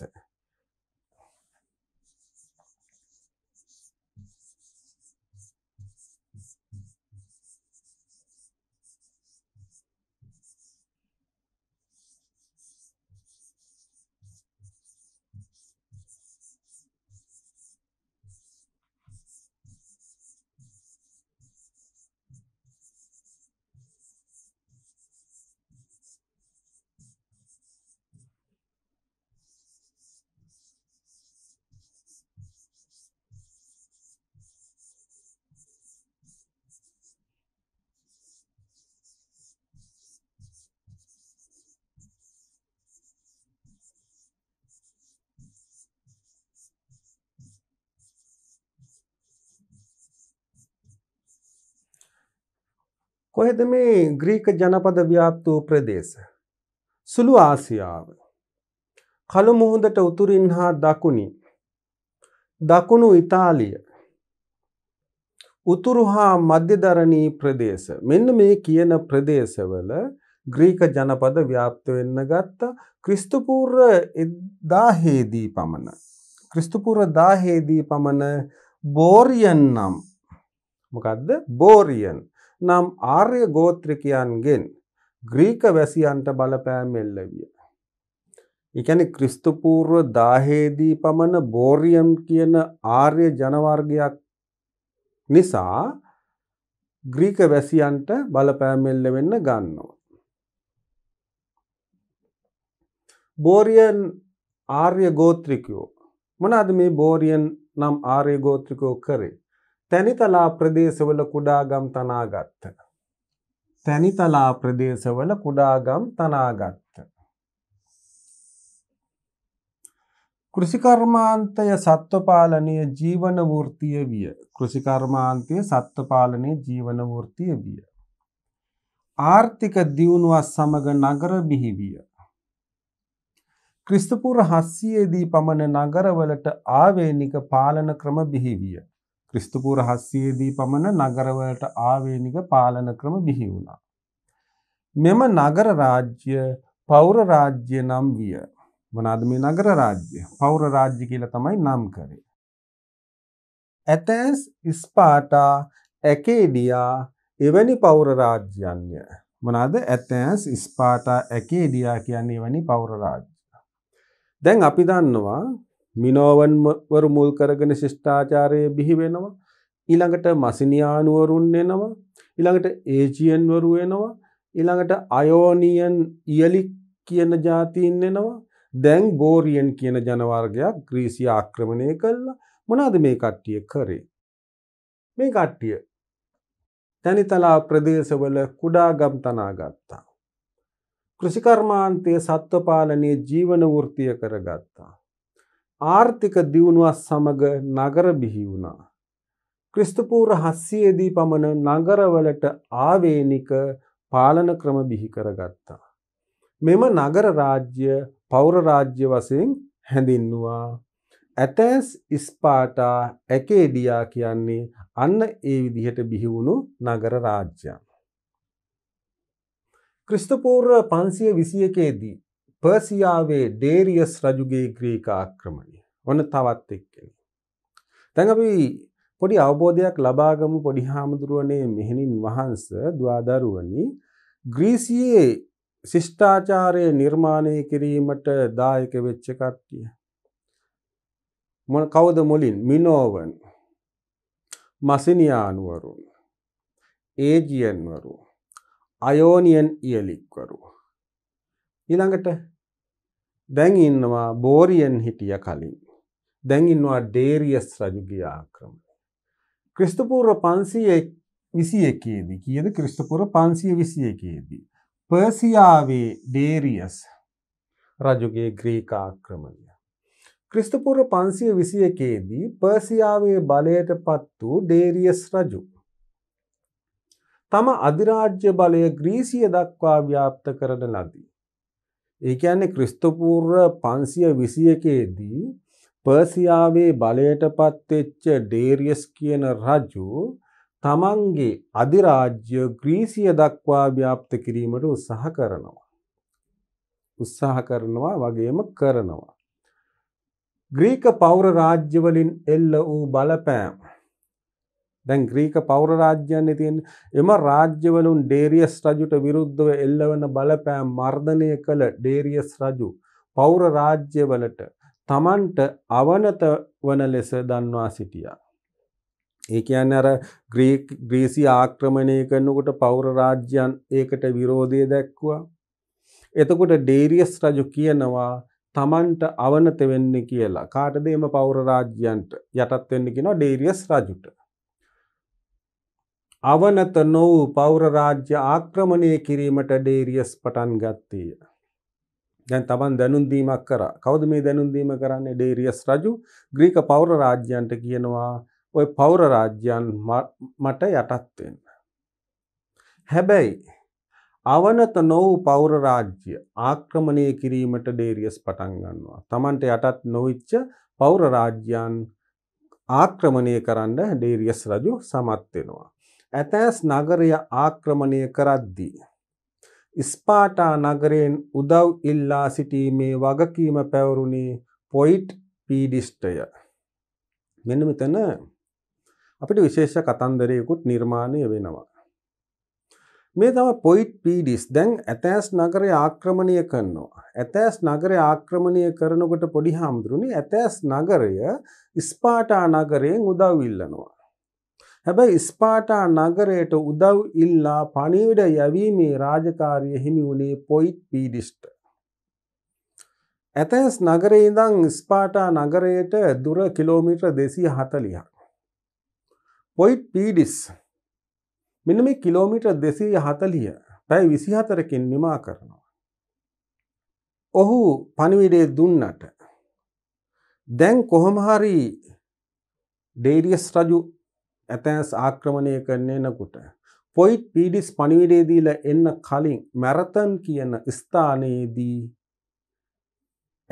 කොහෙද මේ ග්‍රීක ජනපද ව්‍යාප්ත වූ ප්‍රදේශ සුළු ආසියාව කළු මුහුදට උතුරින් හා දකුණින් දකුණු ඉතාලිය උතුරු හා මධ්‍යධරණී ප්‍රදේශ මෙන්න මේ කියන ප්‍රදේශවල ග්‍රීක ජනපද ව්‍යාප්ත වෙන්න ගත්තා ක්‍රිස්තුපූර්ව දාහේදී පමණ ක්‍රිස්තුපූර්ව දාහේදී පමණ බෝරියන් නම් මොකක්ද බෝරියන් නම් ආර්ය ගෝත්‍රිකයන්ගෙන් ග්‍රීක වැසියන්ට බලපෑම් එල්ලවිය. එකැන ක්‍රිස්තුපූර්ව දාහේදී පමණ බෝරියම් කියන ආර්ය ජනවර්ගයක් නිසා ග්‍රීක වැසියන්ට බලපෑමෙල්ල වෙන්න ගන්නවා. බෝරියන් ආර්ය ගෝත්‍රිකයෝ මන අද මේ බෝරියන් නම් ආර්ය ගෝත්‍රිකයෝ කරේ තැනිතලා ප්‍රදේශවල කුඩාගම් තනාගත්ත. තැනිතලා ප්‍රදේශවල කුඩාගම් තනාගත්ත. කෘෂිකර්මාන්තය සත්වපාලනය ජීවන වෘතිය විය. කෘෂිකර්මාන්තය සත්වපාලනය ජීවන වෘතිය විය. ආර්ථික දියුණුවත් සමඟ නගර බිහිවිය. ක්‍රිස්තපුර හස්සියේදී පමණ නගරවලට ආවේනික පාලන ක්‍රම බිහිවිය. ක්‍රිස්තුපූර 700 දී පමණ නගරවලට ආවේනික පාලන ක්‍රම බිහි වුණා. මෙම නගර රාජ්‍ය පෞර රාජ්‍ය නම් විය. මොනවාද මේ නගර රාජ්‍ය? පෞර රාජ්‍ය කියලා තමයි නම් කරේ. ඇතැස් ස්පාටා ඇකේඩියා එවැනි පෞර රාජ්‍යන්ය. මොනවාද ඇතැස් ස්පාටා ඇකේඩියා කියන්නේ එවැනි පෞර රාජ්‍ය. දැන් අපි දන්නවා මිනෝවන්වරු මුල් කරගෙන ශිෂ්ඨාචාරය බිහි වෙනවා. ඊළඟට මසිනියානුවරුන් එනවා. ඊළඟට ඒජියන්වරු එනවා. ඊළඟට අයෝනියන් ඉයලි කියන ජාතීන් එනවා. දැන් ගෝරියන් කියන ජනවර්ගයක් ග්‍රීසිය ආක්‍රමණය කළා. මොනවද මේ කට්ටිය කරේ? මේ කට්ටිය තනිතලා ප්‍රදේශවල කුඩා ගම් තනා ගත්තා. කෘෂිකර්මාන්තයේ සත්ව පාලනයේ ජීවන වෘත්තිය කරගත්තා. ආර්ථික දියුණුවත් සමග නගර බිහි වුණා. ක්‍රිස්තුපූර හස්සියේදී පමණ නගරවලට ආවේනික පාලන ක්‍රම බිහි කරගත්තා. මෙම නගර රාජ්‍ය පෞර රාජ්‍ය වසයෙන් හැඳින්නවා. ඇතැස් ඉස්පාටා ඇකේඩියා කියන්නේ අන්න ඒ විදිහට බිහිවුණු නගර රාජ්‍යන්. ක්‍රිස්තපූර්ව පන්සිය විසියකේදී පර්සියාවේ ඩේරියස් රජුගේ ග්‍රීක ආක්‍රමණය ඔන්න තවත් එක්කෙන. තැන් අපි පොඩි අවබෝධයක් ලබාගමු පොඩි හාමුදුරුවනේ මෙහෙණින් වහන්ස දවාදරුවනි ග්‍රීසියේ ශිෂ්ඨාචාරය නිර්මාණය කිරීමට දායක වෙච්ච කට්ටිය. මොන කවුද මුලින් මිනෝවන් මසිනියානුවරුන් ඒජියන්වරු අයෝනියන් ඉයලික්වරු ඊළඟට දැන් ඉන්නවා බෝරියන් හිටිය කලින් දැන් ඉන්නවා ඩේරියස් රජුගේ ආක්‍රමණය ක්‍රිස්තපූර්ව 521ේදී කීයද ක්‍රිස්තපූර්ව 521ේදී පර්සියාවේ ඩේරියස් රජුගේ ග්‍රීක ආක්‍රමණය ක්‍රිස්තපූර්ව 521ේදී පර්සියාවේ බලයට පත් වූ ඩේරියස් රජු තම අධිරාජ්‍ය බලය ග්‍රීසිය දක්වා ව්‍යාප්ත කරන ලදී ඒකන්නේ ක්‍රිස්තපූර්ව පන්සිය විසියකේදී පර්සියාවේ බලයට පත්වෙච්ච ඩේරියස් කියන රජු තමන්ගේ අධිරාජ්‍ය ග්‍රීසිය දක්වා ව්‍යාප්ත කිරීමට උත්සාහ කරනවා. උත්සාහ කරනවා වගේම කරනවා. ග්‍රීක පෞර රාජ්‍යවලින් එල්ල වූ බලපෑම් දැන් ග්‍රීක පෞර රාජ්‍යයන්නේ තියෙන් එම රාජ්‍යවලුන් ඩේරියස් රජුට විරුද්ධව එල්ලවන බලපෑම් මර්ධනය කළ ඩේරියස් රජු පෞර රාජ්‍යවලට තමන්ට අවනත වන ලෙස දන්වා සිටියා. ඒ කියන්න අර ග්‍රීක් ග්‍රීසි ආක්‍රමණය කරනකොට පෞර රාජ්‍යයන් ඒකට විරෝධය දැක්වා. එතකොට ඩේරියස් රජු කියනවා තමන්ට අවනත වෙන්න කියලා කාටදේම පෞර රාජ්‍යයන්ට යටත් වෙන්න කියෙනවා ඩේරියස් රජුට අවනත නොව පෞර රාජ්‍ය ආක්‍රමණය කිරීමට ඩේරියස් පටන් ගත්තේය. දැන් තමන් දැනුම් දීමක් කරා. කවුද මේ දැනුම් දීම කරන්නේ? ඩේරියස් රජු ග්‍රීක පෞර රාජ්‍යයන්ට කියනවා ඔය පෞර රාජ්‍යයන් මට යටත් වෙන්න. හැබැයි අවනත නොව පෞර රාජ්‍ය ආක්‍රමණය කිරීමට ඩේරියස් පටන් ගන්නවා. තමන්ට යටත් නොවිච්ච පෞර රාජ්‍යයන් ආක්‍රමණය කරන්න ඩේරියස් රජු සමත් වෙනවා. ඇතැස් නගරය ආක්‍රමණය කරද්දී. ස්පාටා නගරයෙන් උදව් ඉල්ලා සිටීමේ වගකීම පැවරුණේ පොයිට් පීඩිස්ටය. මෙන්න මෙතන අපිට විශේෂ කතන්දරයකුත් නිර්මාණය වෙනවා. මේ තම පොයිට් පීඩිස් දැන් ඇතෑස් නගරය ආක්‍රමණය කරනවා. ඇතෑස් නගරය ආක්‍රමණය කරනකොට පොඩි හාමුදුරුණි ඇතෑස් නගරය ස්පාටා නගරයෙන් උදව්විල්ලනවා. හැබැයි ස්පාටා නගරයට උදව් ඉල්ලා පණිවිඩ යැවීමේ රාජකාරිය හිමි වුණේ පොයිට් පීඩිස්ට. ඇතැස් නගරේ ඉඳං ස්පාටා නගරයට දුර කිලෝමිට්‍ර දෙසිය හතලියක්. පොයිට් පීඩිස් මෙන මේ කිලෝමිට්‍ර දෙසීය හතලිය පැයි විසිහතරකින් නිමා කරනවා. ඔහු පණිවිඩේ දුන්නට දැන් කොහොමහරි ඩේරියස් රජු ඇතැස් ආක්‍රමණය කරන්නේ එනකුට. පොයිට් පීඩිස් පනිවිඩේදීල එන්න කලින් මැරතන් කියන ස්ථානයේදී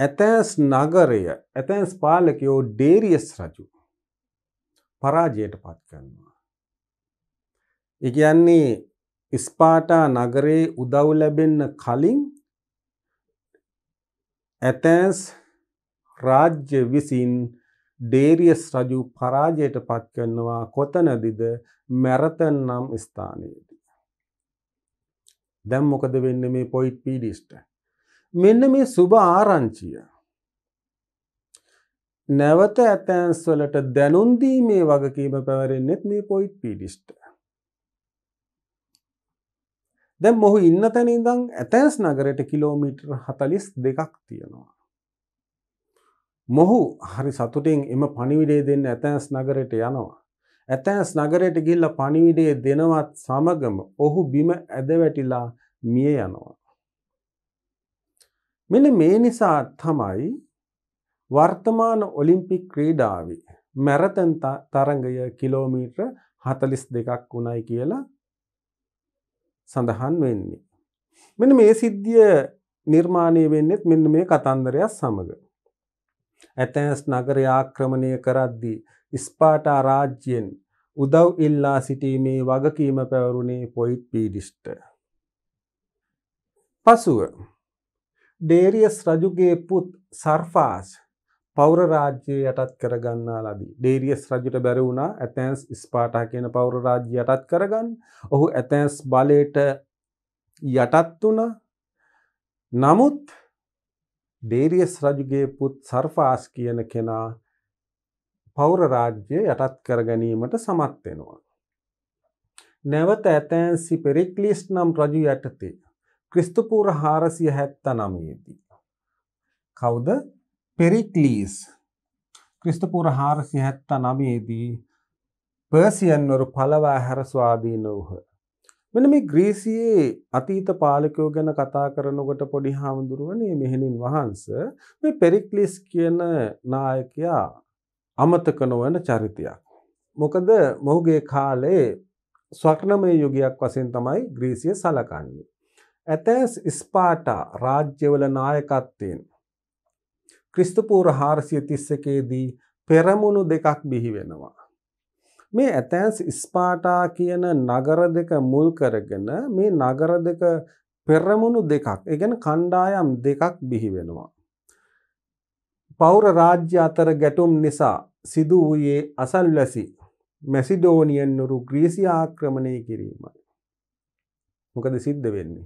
ඇතැස් නගරය ඇතැන්ස් පාලකයෝ ඩේරියස් රජු පරාජයට පත් කරනවා. එකයන්නේ ඉස්පාටා නගරේ උදව් ලැබෙන්න කලින් ඇතැස් රාජ්‍ය විසින් ඩේරියස් රජු පරාජයට පත්කරනවා කොතනදිද මැරතන් නම් ස්ථානයේදී. දැම් මොකද වෙන්න මේ පොයිට් පීඩිස්ට. මෙන්න මේ සුභ ආරංචිය. නැවත ඇතෑන්ස්වලට දැනුන්දී මේ වගකීම පැවරෙන්නෙත් මේ පොයිට් පීඩිස්ට. දැ මොහු ඉන්න තැනිදං ඇතැන්ස් නගරට කිලෝමීටර් හතලිස් දෙකක් තියෙනවා. මොහු හරි සතුටින් එම පණිවිඩේ දෙන්න ඇතැන්ස් නගරයට යනවා. ඇතැන්ස් නගරයට ගිල්ල පණිවිඩේ දෙනවත් සමගම ඔහු බිම ඇදවැටිලා මිය යනවා. මෙන මේ නිසා තමයි වර්තමාන ඔලිම්පික් ක්‍රීඩාව මැරතන් තරගය කිලෝමීට්‍ර හතලිස් දෙකක් වුණයි කියලා සඳහන් වෙන්නේ. මෙන මේ සිද්ධිය නිර්මාණය වෙන්නෙත් මෙන්න මේ කතන්දරයක් සමඟ. ඇතැන්ස් නගර ආක්‍රමණය කරද්දී. ස්පාටා රාජ්‍යයෙන් උදව් ඉල්ලා සිටීමේ වගකීම පැවරුණේ පොයිට් පීඩිෂ්ට. පසුව ඩේරියස් රජුගේ පුත් සර්ෆාස් පෞර රාජ්‍යය යටත් කරගන්නා ලදී ඩේරියස් රජුට බැරවුණා ඇතැන්ස් ස්පාටා කියන පෞර රාජ්‍ය යටත් කරගන්න ඔහු ඇතැන්ස් බලයට යටත් වුණ නමුත් ඩේරියස් රජුගේ පුත් සර්ෆාස් කියන කෙනා පෞර රාජ්‍ය යටත් කර ගැනීමට සමත් වෙනවා. නැවත ඇතැන්සි පෙරෙක්ලිස් නම් රජු යටතේ ක්‍රිස්තුපූර හාරසිය හැත්ත නමේදී. කවුද පෙරික්ලීස් ක්‍රිස්තපූර හාරසි හැත්ත නමේදී පර්සියන්වරු පලවා හැරස්වාදීන වූහ. මෙන්න මේ ග්‍රීසියේ අතීත පාලකයෝ ගැන කතා කරනකොට පොඩි හාමුදුරුවනේ මෙහෙණින් වහන්ස මේ පෙරික්ලිස් කියන නායකයා අමතක නොවන චරිතයක්. මොකද මොහුගේ කාලේ ස්වර්ණමය යුගයක් වශයෙන් තමයි ග්‍රීසිය සලකන්නේ. ඇතැස් ස්පාටා රාජ්‍යවල නායකත්වයෙන් ක්‍රිස්තුපූර්ව 431 දී පෙරමුණු දෙකක් බිහි වෙනවා. මේ ඇතැන්ස් ස්පාටා කියන නගර දෙක මුල් කරගෙන මේ නගර දෙක පෙරමුණු දෙකක් එකන කණ්ඩායම් දෙකක් බිහි වෙනවා. පෞර රාජ්‍ය අතර ගැටුම් නිසා සිදු වූයේ අසල්වැසි මැසිඩෝනියන්නුරු ග්‍රීසි ආක්‍රමණය කිරීමයි. මොකද සිද්ධ වෙන්නේ.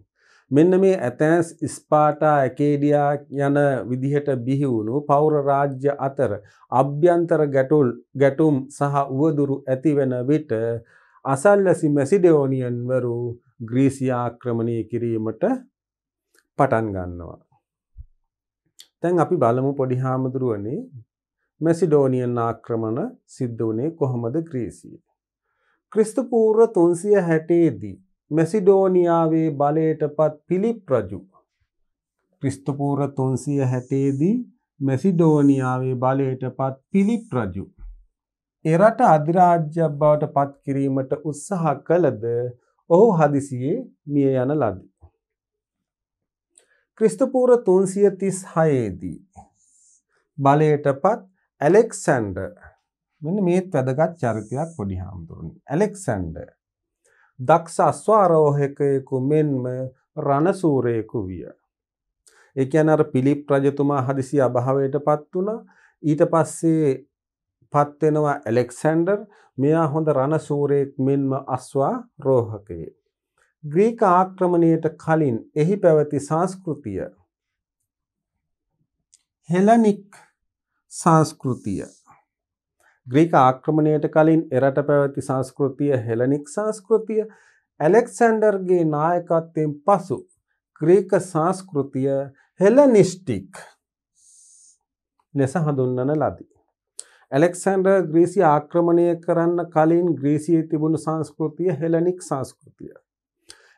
මෙන්න මේ ඇතැන්ස් ස්පාටා ඇකේඩියා යන විදිහට බිහිවුණු පෞර රාජ්‍ය අතර අභ්‍යන්තර ගැටුල් ගැටුම් සහ උවදුරු ඇතිවෙන විට අසල්ලසි මැසිඩෝනියන්වරු ග්‍රීසියාක්‍රමණය කිරීමට පටන් ගන්නවා. තැන් අපි බලමු පොඩි හාමුදුරුවනේ මැසිඩෝනියන් ආක්‍රමණ සිද්ධ වනේ කොහොමද ග්‍රීසිය. ක්‍රිස්තුපූර්ව තුන්සිය හැටේදී මැසිඩෝනියාවේ බලයටපත් පිලිප් රජු ක්‍රිස්තුපූර්ව 360 දී මැසිඩෝනියාවේ බලයටපත් පිලිප් රජු එරට අධිරාජ්‍ය බවට පත් කිරීමට උත්සාහ කළද ඔහු හදිසියේ මිය යන ලදී. ක්‍රිස්තුපූර්ව 336 දී බලයටපත් ඇලෙක්සැන්ඩර් මෙන්න මේත් වැදගත් චරිතයක් පොඩි හාමුදුරනි ඇලෙක්සැන්ඩර් දක්ෂ අස්වාරෝහකයෙකු මෙන්ම රණසූරයෙකු විය. එකයන අර පිළිප් රජතුමා හදිසි අභාවයට පත් වුණ ඊට පස්සේ පත්වෙනවා ඇලෙක්සැන්ඩර් මෙයා හොඳ රණසූරයෙක් මෙන්ම අස්වා රෝහකයේ. ග්‍රීක ආක්‍රමණයට කලින් එහි පැවති සංස්කෘතිය හෙලනික් සංස්කෘතිය ග්‍රීක ආක්‍රමණයට කලින් එරට පැවැති සංස්කෘතිය හෙලනික් සංස්කෘතිය ඇලෙක්සැන්ඩර්ගේ නායකත්වයෙන් පසු ග්‍රීක සංස්කෘතිය හෙලනිෂ්ටික් ලෙස හඳුන්නන ලදී. ඇලෙක්සැන්ඩර් ග්‍රීසි ආක්‍රමණය කරන්න කලින් ග්‍රීසිය තිබුණු සංස්කෘතිය හෙලනික් සංස්කෘතිය.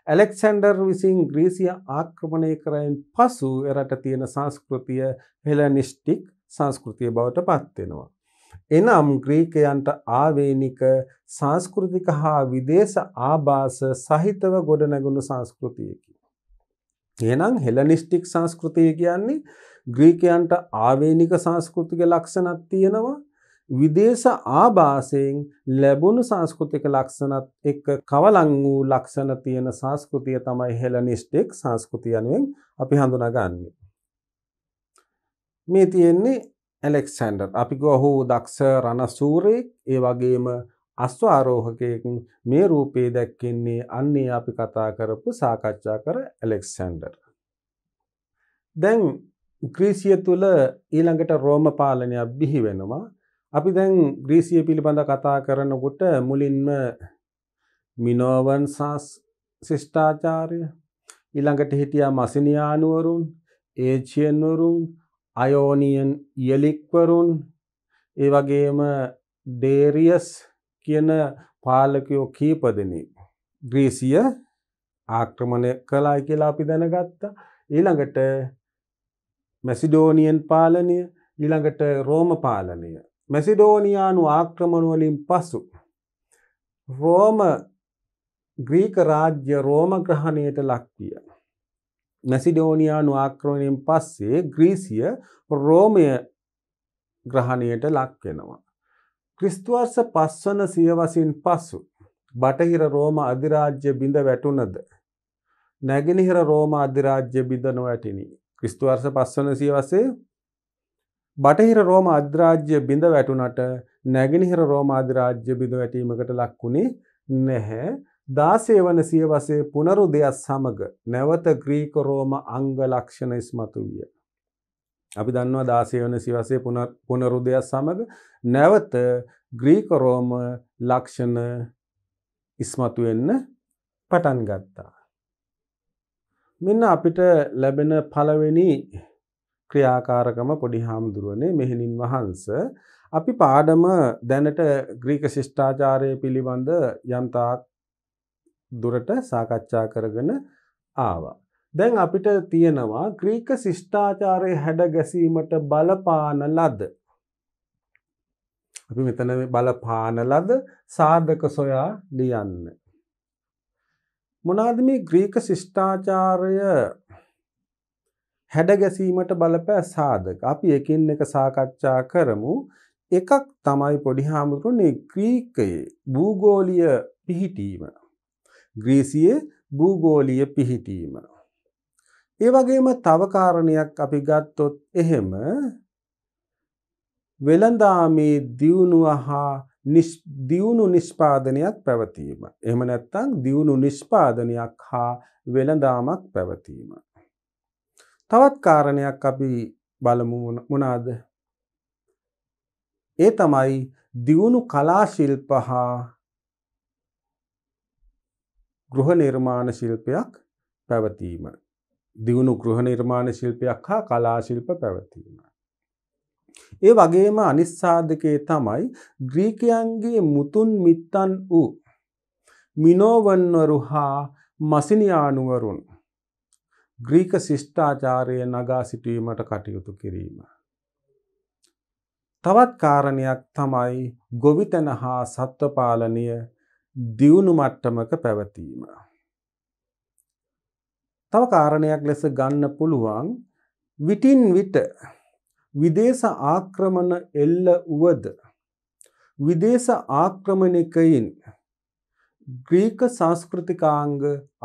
ඇලෙක්සැන්ඩර් විසින් ග්‍රීසිය ආක්‍රමණය කරයින් පසු එරට තියෙන සංස්කෘතිය හෙලනිෂ්ටික් සංස්කෘතිය බවට පත්වෙනවා. එනම් ග්‍රීකයන්ට ආවේනික සංස්කෘතික හා විදේශ ආභාස සහිතව ගොඩනැගුණු සංස්කෘතියකි. එහෙනම් හෙලනිස්ටික් සංස්කෘතිය කියන්නේ ග්‍රීකයන්ට ආවේනික සංස්කෘතික ලක්ෂණත් තියෙනවා විදේශ ආභාසයෙන් ලැබුණු සංස්කෘතික ලක්ෂණත් එක්ක කවලං වූ ලක්ෂණ තියෙන සංස්කෘතිය තමයි හෙලනිස්ටික් සංස්කෘතිය යනුවෙන් අපි හඳුනාගන්නේ. මේ තියෙන්නේ ඇලෙක්සන්ඩර් අපි ගොහු දක්ෂ රණසූරයෙක් ඒ වගේම අස්වාරෝහකයක මේ රූපේ දැක්කෙන්නේ අන්නේ අපි කතා කරපු සාකච්ඡා කර ඇලෙක්සන්ඩර්. දැන් ග්‍රීසිය තුළ ඊළඟට රෝම පාලනයක් බිහි වෙනවා අපි දැන් ග්‍රීසිය පිළිබඳ කතා කරනකොට මුලින්ම මිනෝවන් සස් ශිෂ්ඨාචාරය ඊළඟට හිටියා මසිනියානුවරුන් ඒචියන්වරුන් අයෝනියන් ඉයලික්වරුන් ඒ වගේම ඩේරියස් කියන පාලකයෝ කීප දෙනෙක් ග්‍රීසිය ආක්‍රමණය කළා කියලා අපි දැනගත්තා. ඊළඟට මැසිඩෝනියන් පාලනය ඊළඟට රෝම පාලනය මැසිඩෝනියානු ආක්‍රමණ වලින් පසු රෝම ග්‍රීක රාජ්‍ය රෝම ග්‍රහණයට ලක්විය. මැසිඩෝනියානු ආක්‍රෝණයෙන් පස්සේ ග්‍රීසිය රෝමය ග්‍රහණයට ලක් වෙනවා. ක්‍රිස්තුවර්ස පස්වන සියවසින් පසු බටහිර රෝම අධිරාජ්‍ය බිඳ වැටුනද. නැගෙනහිර රෝම අධිරාජ්‍ය බිඳ නොවැටිනි. ක්‍රිස්තුවර්ස පස්වන සියවසේ බටහිර රෝම අධරාජ්‍ය බිඳ වැටුනට නැගෙනහිර රෝම අධරාජ්‍ය බිඳ වැටීමකට ලක්වුණේ නැහැ දාසය වන සියවසේ පුනරුදයක් සමග නැවත ග්‍රීකරෝම අංග ලක්ෂණ ඉස්මතු විය. අපි දන්නවා දාසය වන සිවසේ පුනරුදයක් සමඟ නැවත ග්‍රීකරෝම ලක්ෂණ ඉස්මතුවෙන්න පටන් ගත්තා. මෙන්න අපිට ලැබෙන පළවෙනි ක්‍රියාකාරකම පොඩි හාමුදුරුවනේ මෙහෙණින් වහන්ස අපි පාඩම දැනට ග්‍රීක ශිෂ්ඨාචාරය පිළිබඳ යම්තාක් දුරට සාකච්ඡා කරගෙන ආවා. දැන් අපිට තියෙනවා ග්‍රීක ශිෂ්ඨාචාරය හැඩ ගැසීමට බලපාන ලද. අපි මෙතන බලපාන ලද සාධක සොයා ලියන්න. මොනාද මේ ග්‍රීක ශිෂ්ඨාචාරය හැඩ ගැසීමට බලපෑ සාධක. අපි එකින් එක සාකච්ඡා කරමු. එකක් තමයි පොඩි හාමුදුරුවනේ ග්‍රීකයේ භූගෝලීය පිහිටීම. ග්‍රීසියේ භූගෝලීය පිහිටීම. ඒ වගේම තවකාරණයක් අපි ගත්තොත් එහෙම වෙළඳාමේ දියුණුව හා දියුණු නිෂ්පාදනයක් පැවතීම. එහම නැත්තං දියුණු නිෂ්පාදනයක් හා වෙළඳාමක් පැවතීම. තවත් කාරණයක් අපි බලමු මොනාද. ඒ තමයි දියුණු කලාශිල්ප හා ගෘහ නිර්මාණ ශිල්පයක් පැවතීම. දියුණු ගෘහ නිර්මාණ ශිල්පයක් හා කලා ශිල්ප පැවතීම. ඒ වගේම අනිස්සාධකයේ තමයි ග්‍රීකයන්ගේ මුතුන් මිත්තන් වූ මිනෝවන්වරු හා මසිනියානුවරුන් ග්‍රීක ශිෂ්ඨාචාරය නගා සිටීමට කටයුතු කිරීම. තවත් කාරණයක් තමයි ගොවිතැන හා සත්වපාලනය දියුණු මට්ටමක පැවතීම. තව කාරණයක් ලෙස ගන්න පුළුවන් විටින් විට විදේශ ආක්‍රමණ එල්ල වුවද විදේශ ආක්‍රමණිකයින් ග්‍රීක සංස්කෘතිකාංග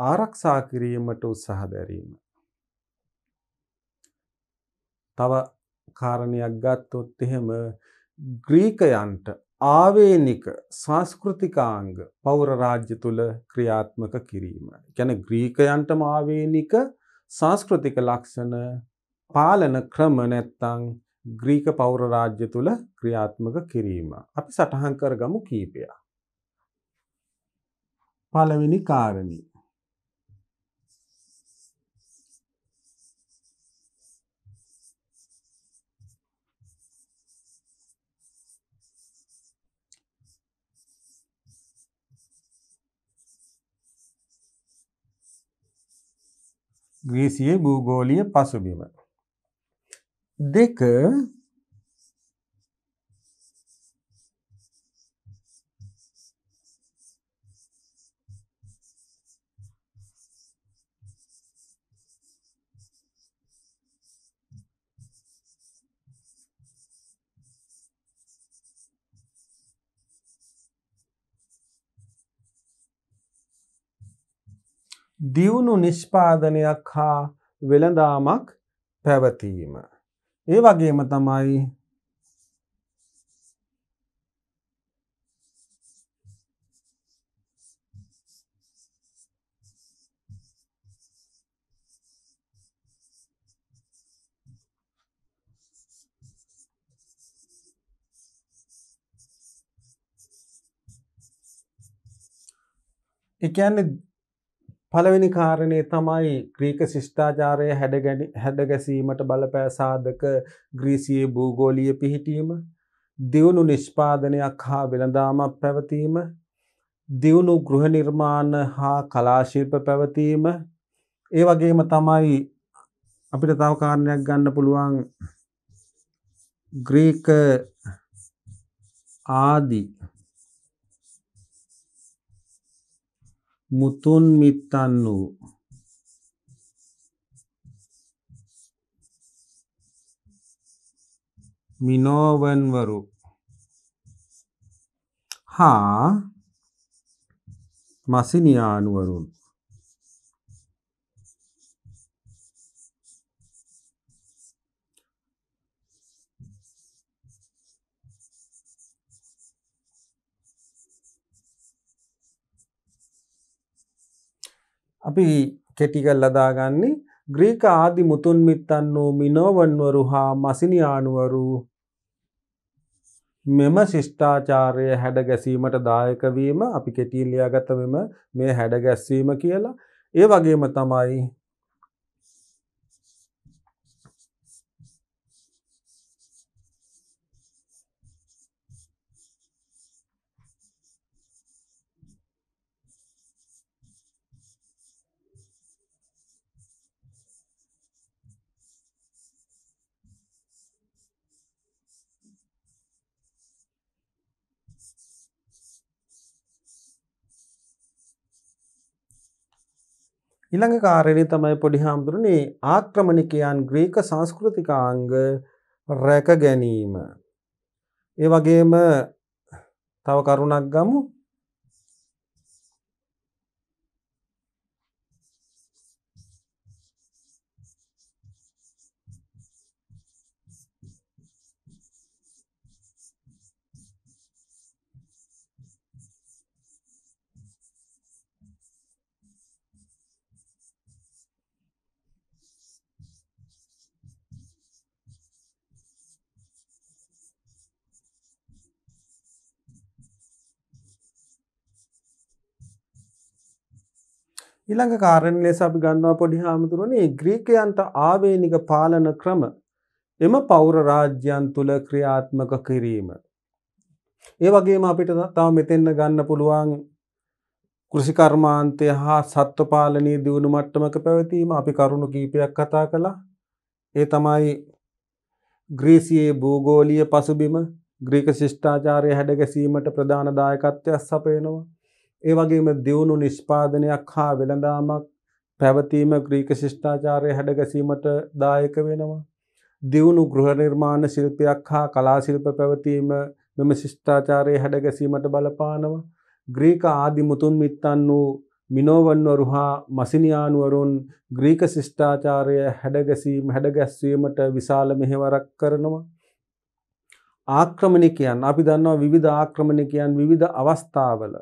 ආරක්ෂා කිරීමට උත්සාහ දැරීම. තව කාරණයක් ගත්තොත් එහෙම ග්‍රීකයන්ට ආවේනික සංස්කෘතිකාංග පෞර රාජ්‍ය තුල ක්‍රියාත්මක කිරීම. ගැන ග්‍රීකයන්ටම ආවේනික සංස්කෘතික ලක්ෂණ පාලන ක්‍රම නැත්තං ග්‍රීක පෞර රාජ්‍ය තුල ක්‍රියාත්මක කිරීම. අපි සටහන් කරගමු කීපයක්. පළවෙනි කාරණී ග්‍රීසියේ භූගෝලීය පසුබිම. දෙක දියුණු නිෂ්පාදනයක් හා වෙළඳාමක් පැවතීම. ඒ වගේම තමයි එකන්නේ පළවෙනි කාරණය තමයි ග්‍රීක ශිෂ්ඨාචාරය හැඩගැසීමට බලපෑ සාධක ග්‍රීසියේ භූගෝලිය පිහිටීම දියුණු නිෂ්පාදනයක් හා වෙළඳාමක් පැවතීම දියුණු ගෘහ නිර්මාණ හා කලාශිල්ප පැවතීම ඒ වගේම තමයි අපිට තව කාරණයක් ගන්න පුළුවන් ග්‍රීක ආදී මුතුන් මිත්තන් වූ මිනෝවන්වරු හා මසිනියානුවරුන් අපි කෙටිකල් ලදාගන්නේ ග්‍රීක ආදි මුතුන් මිත්තන් වූ මිනෝවන්වරු හා මසිනියානුවරු මෙම ශිෂ්ඨාචාරය හැඩගැසීමට දායකවීම අපි කෙටිල්ලයාගත මෙම මේ හැඩගැස්වීම කියලා ඒ වගේම තමයි ඉළඟ කාරණය තමයි පොඩි හාමුදුරනේ ආක්‍රමණිකයන් ග්‍රීක සංස්කෘතිකාංග රැක ගැනීම. ඒ වගේම තව කරුණක් ගමු ඊළඟ කාරණය ලෙස අපි ගන්නවා පොඩි හාමුදුරනේ ග්‍රීකයන්ට ආවේනික පාලන ක්‍රම එම පෞර රාජ්‍යයන් තුළ ක්‍රියාත්මක කිරීම. ඒ වගේම අපිට තව මෙතෙන්න ගන්න පුළුවන් කෘෂිකර්මාන්තය හා සත්ව පාලනී දියුණු මට්ටමක පැවතීම අපි කරුණු කීපයක් කතා කළා. ඒ තමයි ග්‍රීසියේ භූගෝලිය පසුබිම ග්‍රීක ශිෂ්ඨාචාරය හැඩගැසීමට ප්‍රධාන දායකත්වයක් සපයනවා. ඒ වගේම දියුණු නිෂ්පාදනයක් හා වෙළඳාමක් පැවතීම ග්‍රීක ශිෂ්ඨාචාරය හැඩගැසීමට දායක වෙනවා. දියුණු ගෘහ නිර්මාණ ශිල්පයක් හා කලා ශිල්ප පැවතීම මෙම ශිෂ්ඨාචාරයේ හැඩගැසීමට බලපානවා. ග්‍රීක ආදි මුතුන් මිත්තන් වූ මිනෝවන්වරු හා මසිනියානුවරුන් ග්‍රීක ශිෂ්ඨාචාරය හැඩගැසීම හැඩගැස්වීමට විශාල මෙහෙවරක් කරනවා. ආක්‍රමණිකයන් අපි දන්නවා විවිධ ආක්‍රමණිකයන් විවිධ අවස්ථාවල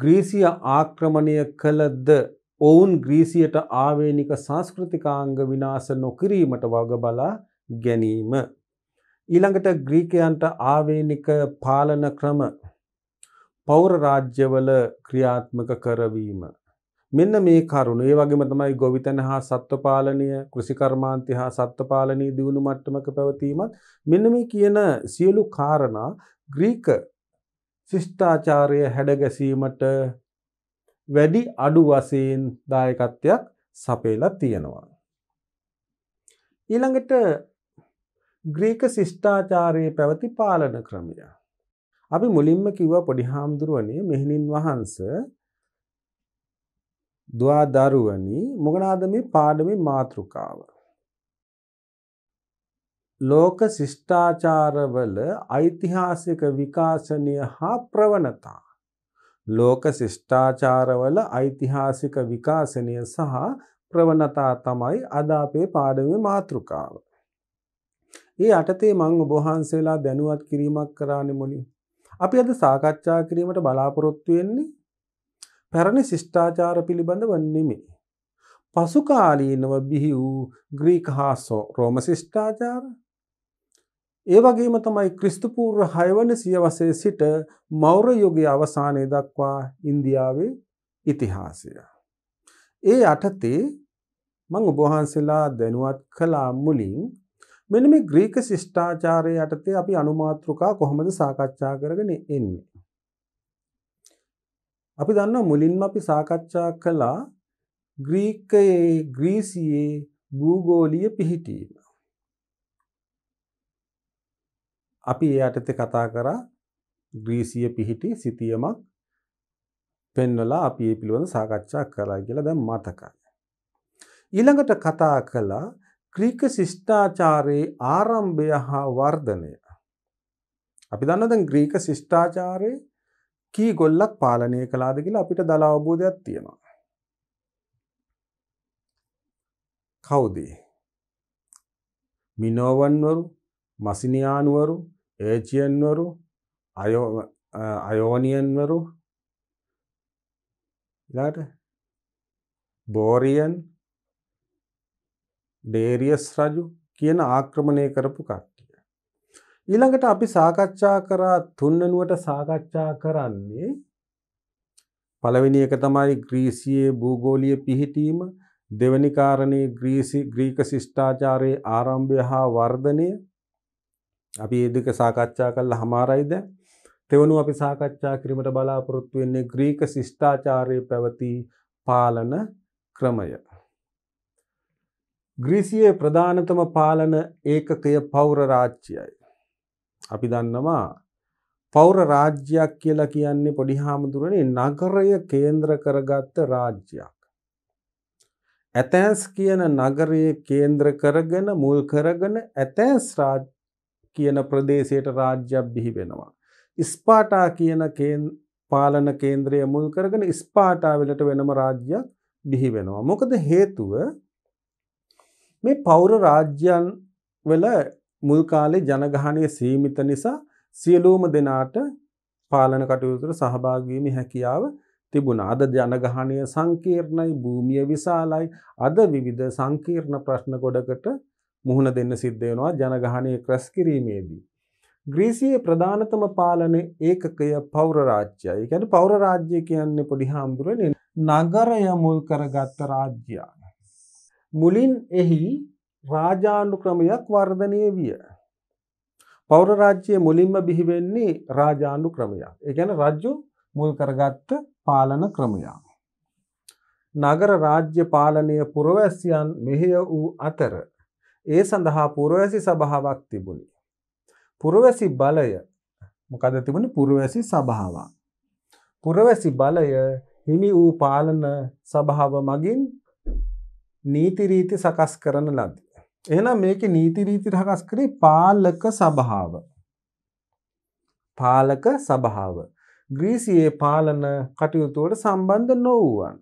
ග්‍රීසිය ආක්‍රමණය කළද ඔවුන් ග්‍රීසියට ආවේනික සංස්කෘතිකාංග විනාශ නොකිරීමට වග බලා ගැනීම. ඊළඟට ග්‍රීකයන්ට ආවේනික පාලන ක්‍රම පෞර රාජ්‍යවල ක්‍රියාත්මක කරවීම. මෙන්න මේ කරුණු ඒ වගේම තමයි ගොවිතැන හා සත්ව පාලනය කෘෂිකර්මාන්තය හා සත්ව පාලනී දියුණු මට්ටමක පැවතීමත් මෙන්න මේ කියන සියලු කාරණා ග්‍රීක ශිෂ්ඨාචාරය හැඩගැසීමට වැඩි අඩු වසයෙන් දායකත්වයක් සපේලා තියෙනවා. ඊළඟට ග්‍රීක ශිෂ්ඨාචාරයේ පැවති පාලන ක්‍රමය. අපි මුලින්ම කිව්ව පොඩි හාමුදුරුවනේ මෙහිණින් වහන්ස දවා දරුවනි මොගනාද මේ පාඩමේ මාතෘකාව. ලෝක ශිෂ්ඨාචාරවල ඓතිහාසික විකාශනය හා ප්‍රවණතා. ලෝක ශිෂ්ඨාචාරවල ඓතිහාසික විකාශනය සහ ප්‍රවණතා තමයි අද අපේ පාඩමේ මාතෘකාව. ඒ යටතේ මං ඔබ වහන්සේලා දැනුවත් කිරීමක් කරානේ මුලින්. අපි අද සාකච්ඡා කිරීමට බලාපොරොත්තු වෙන්නේ පැරණි ශිෂ්ඨාචාර පිළිබඳව නෙමෙයි. පසුකාලීනව බිහි වූ ග්‍රීක හා රෝම ශිෂ්ඨාචාර ඒ වගේම තමයි ක්‍රිස්තුපූර්ව 6 වන සියවසේ සිට මෞර්ය යුගයේ අවසානයේ දක්වා ඉන්දියාවේ ඉතිහාසය. ඒ යටතේ මම ඔබ වහන්සේලා දැනුවත් කළා මුලින් මෙන්න මේ ග්‍රීක ශිෂ්ටාචාරය යටතේ අපි අනුමාත්‍රිකා කොහොමද සාකච්ඡා කරගෙන එන්නේ. අපි දන්නවා මුලින්ම අපි සාකච්ඡා කළා ග්‍රීකයේ ග්‍රීසියේ භූගෝලීය පිහිටීම. අපි ඒ යටතේ කතා කරා ග්‍රීසිය පිහිටි සිතියමක් පෙන්වලා අපි ඒ පිළිබඳ සාකච්ඡා කරා කියලා දැන් මතකයි. ඊළඟට කතා කළා ක්‍රීක ශිෂ්ඨාචාරයේ ආරම්භය හා වර්ධනය. අපි දන්න දැන් ග්‍රීක ශිෂ්ඨාචාරයේ කී ගොල්ලක් පාලනය කළාද කියලා අපිට දල අවබෝධයක් තියෙනවා. කවුද? මිනෝවන්වරු, මසිනියානුවරු ඒචියන්වරු අයෝනියන්වරු ලාට බෝරියන් ඩේරියස් රජු කියන ආක්‍රමණය කරපු කට්ටිය. ඊළඟට අපි සාකච්ඡා කරා තුන්නනුවට සාකච්ඡා කරන්නේ පළවෙනි එක තමයි ග්‍රීසියේ භූගෝලිය පිහිටීම දෙවනි කාරණේ ග්‍රීසි ග්‍රීක ශිෂ්ඨාචාරයේ ආරම්භය හා වර්ධනය අපි ඒ දෙක සාකච්ඡා කළා හමාරයි දැන්. තෙවණු අපි සාකච්ඡා කිරීමට බලාපොරොත්තු වෙන්නේ ග්‍රීක ශිෂ්ටාචාරයේ පැවති පාලන ක්‍රමය. ග්‍රීසියේ ප්‍රධානතම පාලන ඒකකය පෞර රාජ්‍යයයි. අපි දන්නවා පෞර රාජ්‍යයක් කියලා කියන්නේ පොඩි හාමුදුරනේ නගරය කේන්ද්‍ර කරගත්ත රාජ්‍යයක්. ඇතැස් කියන නගරයේ කේන්ද්‍ර කරගෙන මුල් කරගෙන ඇතැස් කියන ප්‍රදේශයට රාජ්‍යයක් බිහි වෙනවා. ස්පාටා කියන පාලන කේන්ද්‍රය මුල් කරගෙන ස්පාටාවලට වෙනම රාජ්‍යයක් බිහි වෙනවා. මොකද හේතුව මේ පෞර රාජ්‍යන් වල මුල් කාලේ ජනගහනය සීමිත නිසා සියලූම දෙනාට පාලන කටයුතුර සහභාගවීම හැකියාව තිබුණ අද ජනගහනය සංකීර්ණයි භූමිය විශාලයි අද විවිධ සංකීර්ණ ප්‍රශ්න ගොඩකට මුහුණ දෙන්න සිද්ධ වෙනවා ජනගහනය ක්‍රස් කිරීමේදී. ග්‍රීසියේ ප්‍රධානතම පාලන ඒකකය පෞර රාජ්‍යයි. ඒ කියන්නේ පෞර රාජ්‍ය කියන්නේ පොඩි හාමුදුරනේ නගරය මුල් කරගත් රාජ්‍යය. මුලින් එහි රාජානුක්‍රමයක් වර්ධනය විය. පෞර රාජ්‍යයේ මුලින්ම බිහිවෙන්නේ රාජානුක්‍රමයක්. ඒ කියන්නේ රජු මුල් කරගත්ත පාලන ක්‍රමයක්. නගර රාජ්‍ය පාලනය පුරවැසියන් මෙහෙය වූ අතර ඒ සඳහා පුරවැසි සභාවක් තිබුණි. පුරවැසි බලය මොකද තිබුණ පුරවැසි සභාවා. පුරවැසි බලය හිමි වූ පාලන සභාව මගින් නීතිරීති සකස් කරන ලදී. එනම් මේක නීතිරීති රහකස් කරේ පාලක සභාව. පාලක සභාව. ග්‍රීසියේ පාලන කටයුතුවට සම්බන්ධ නොවුවන්.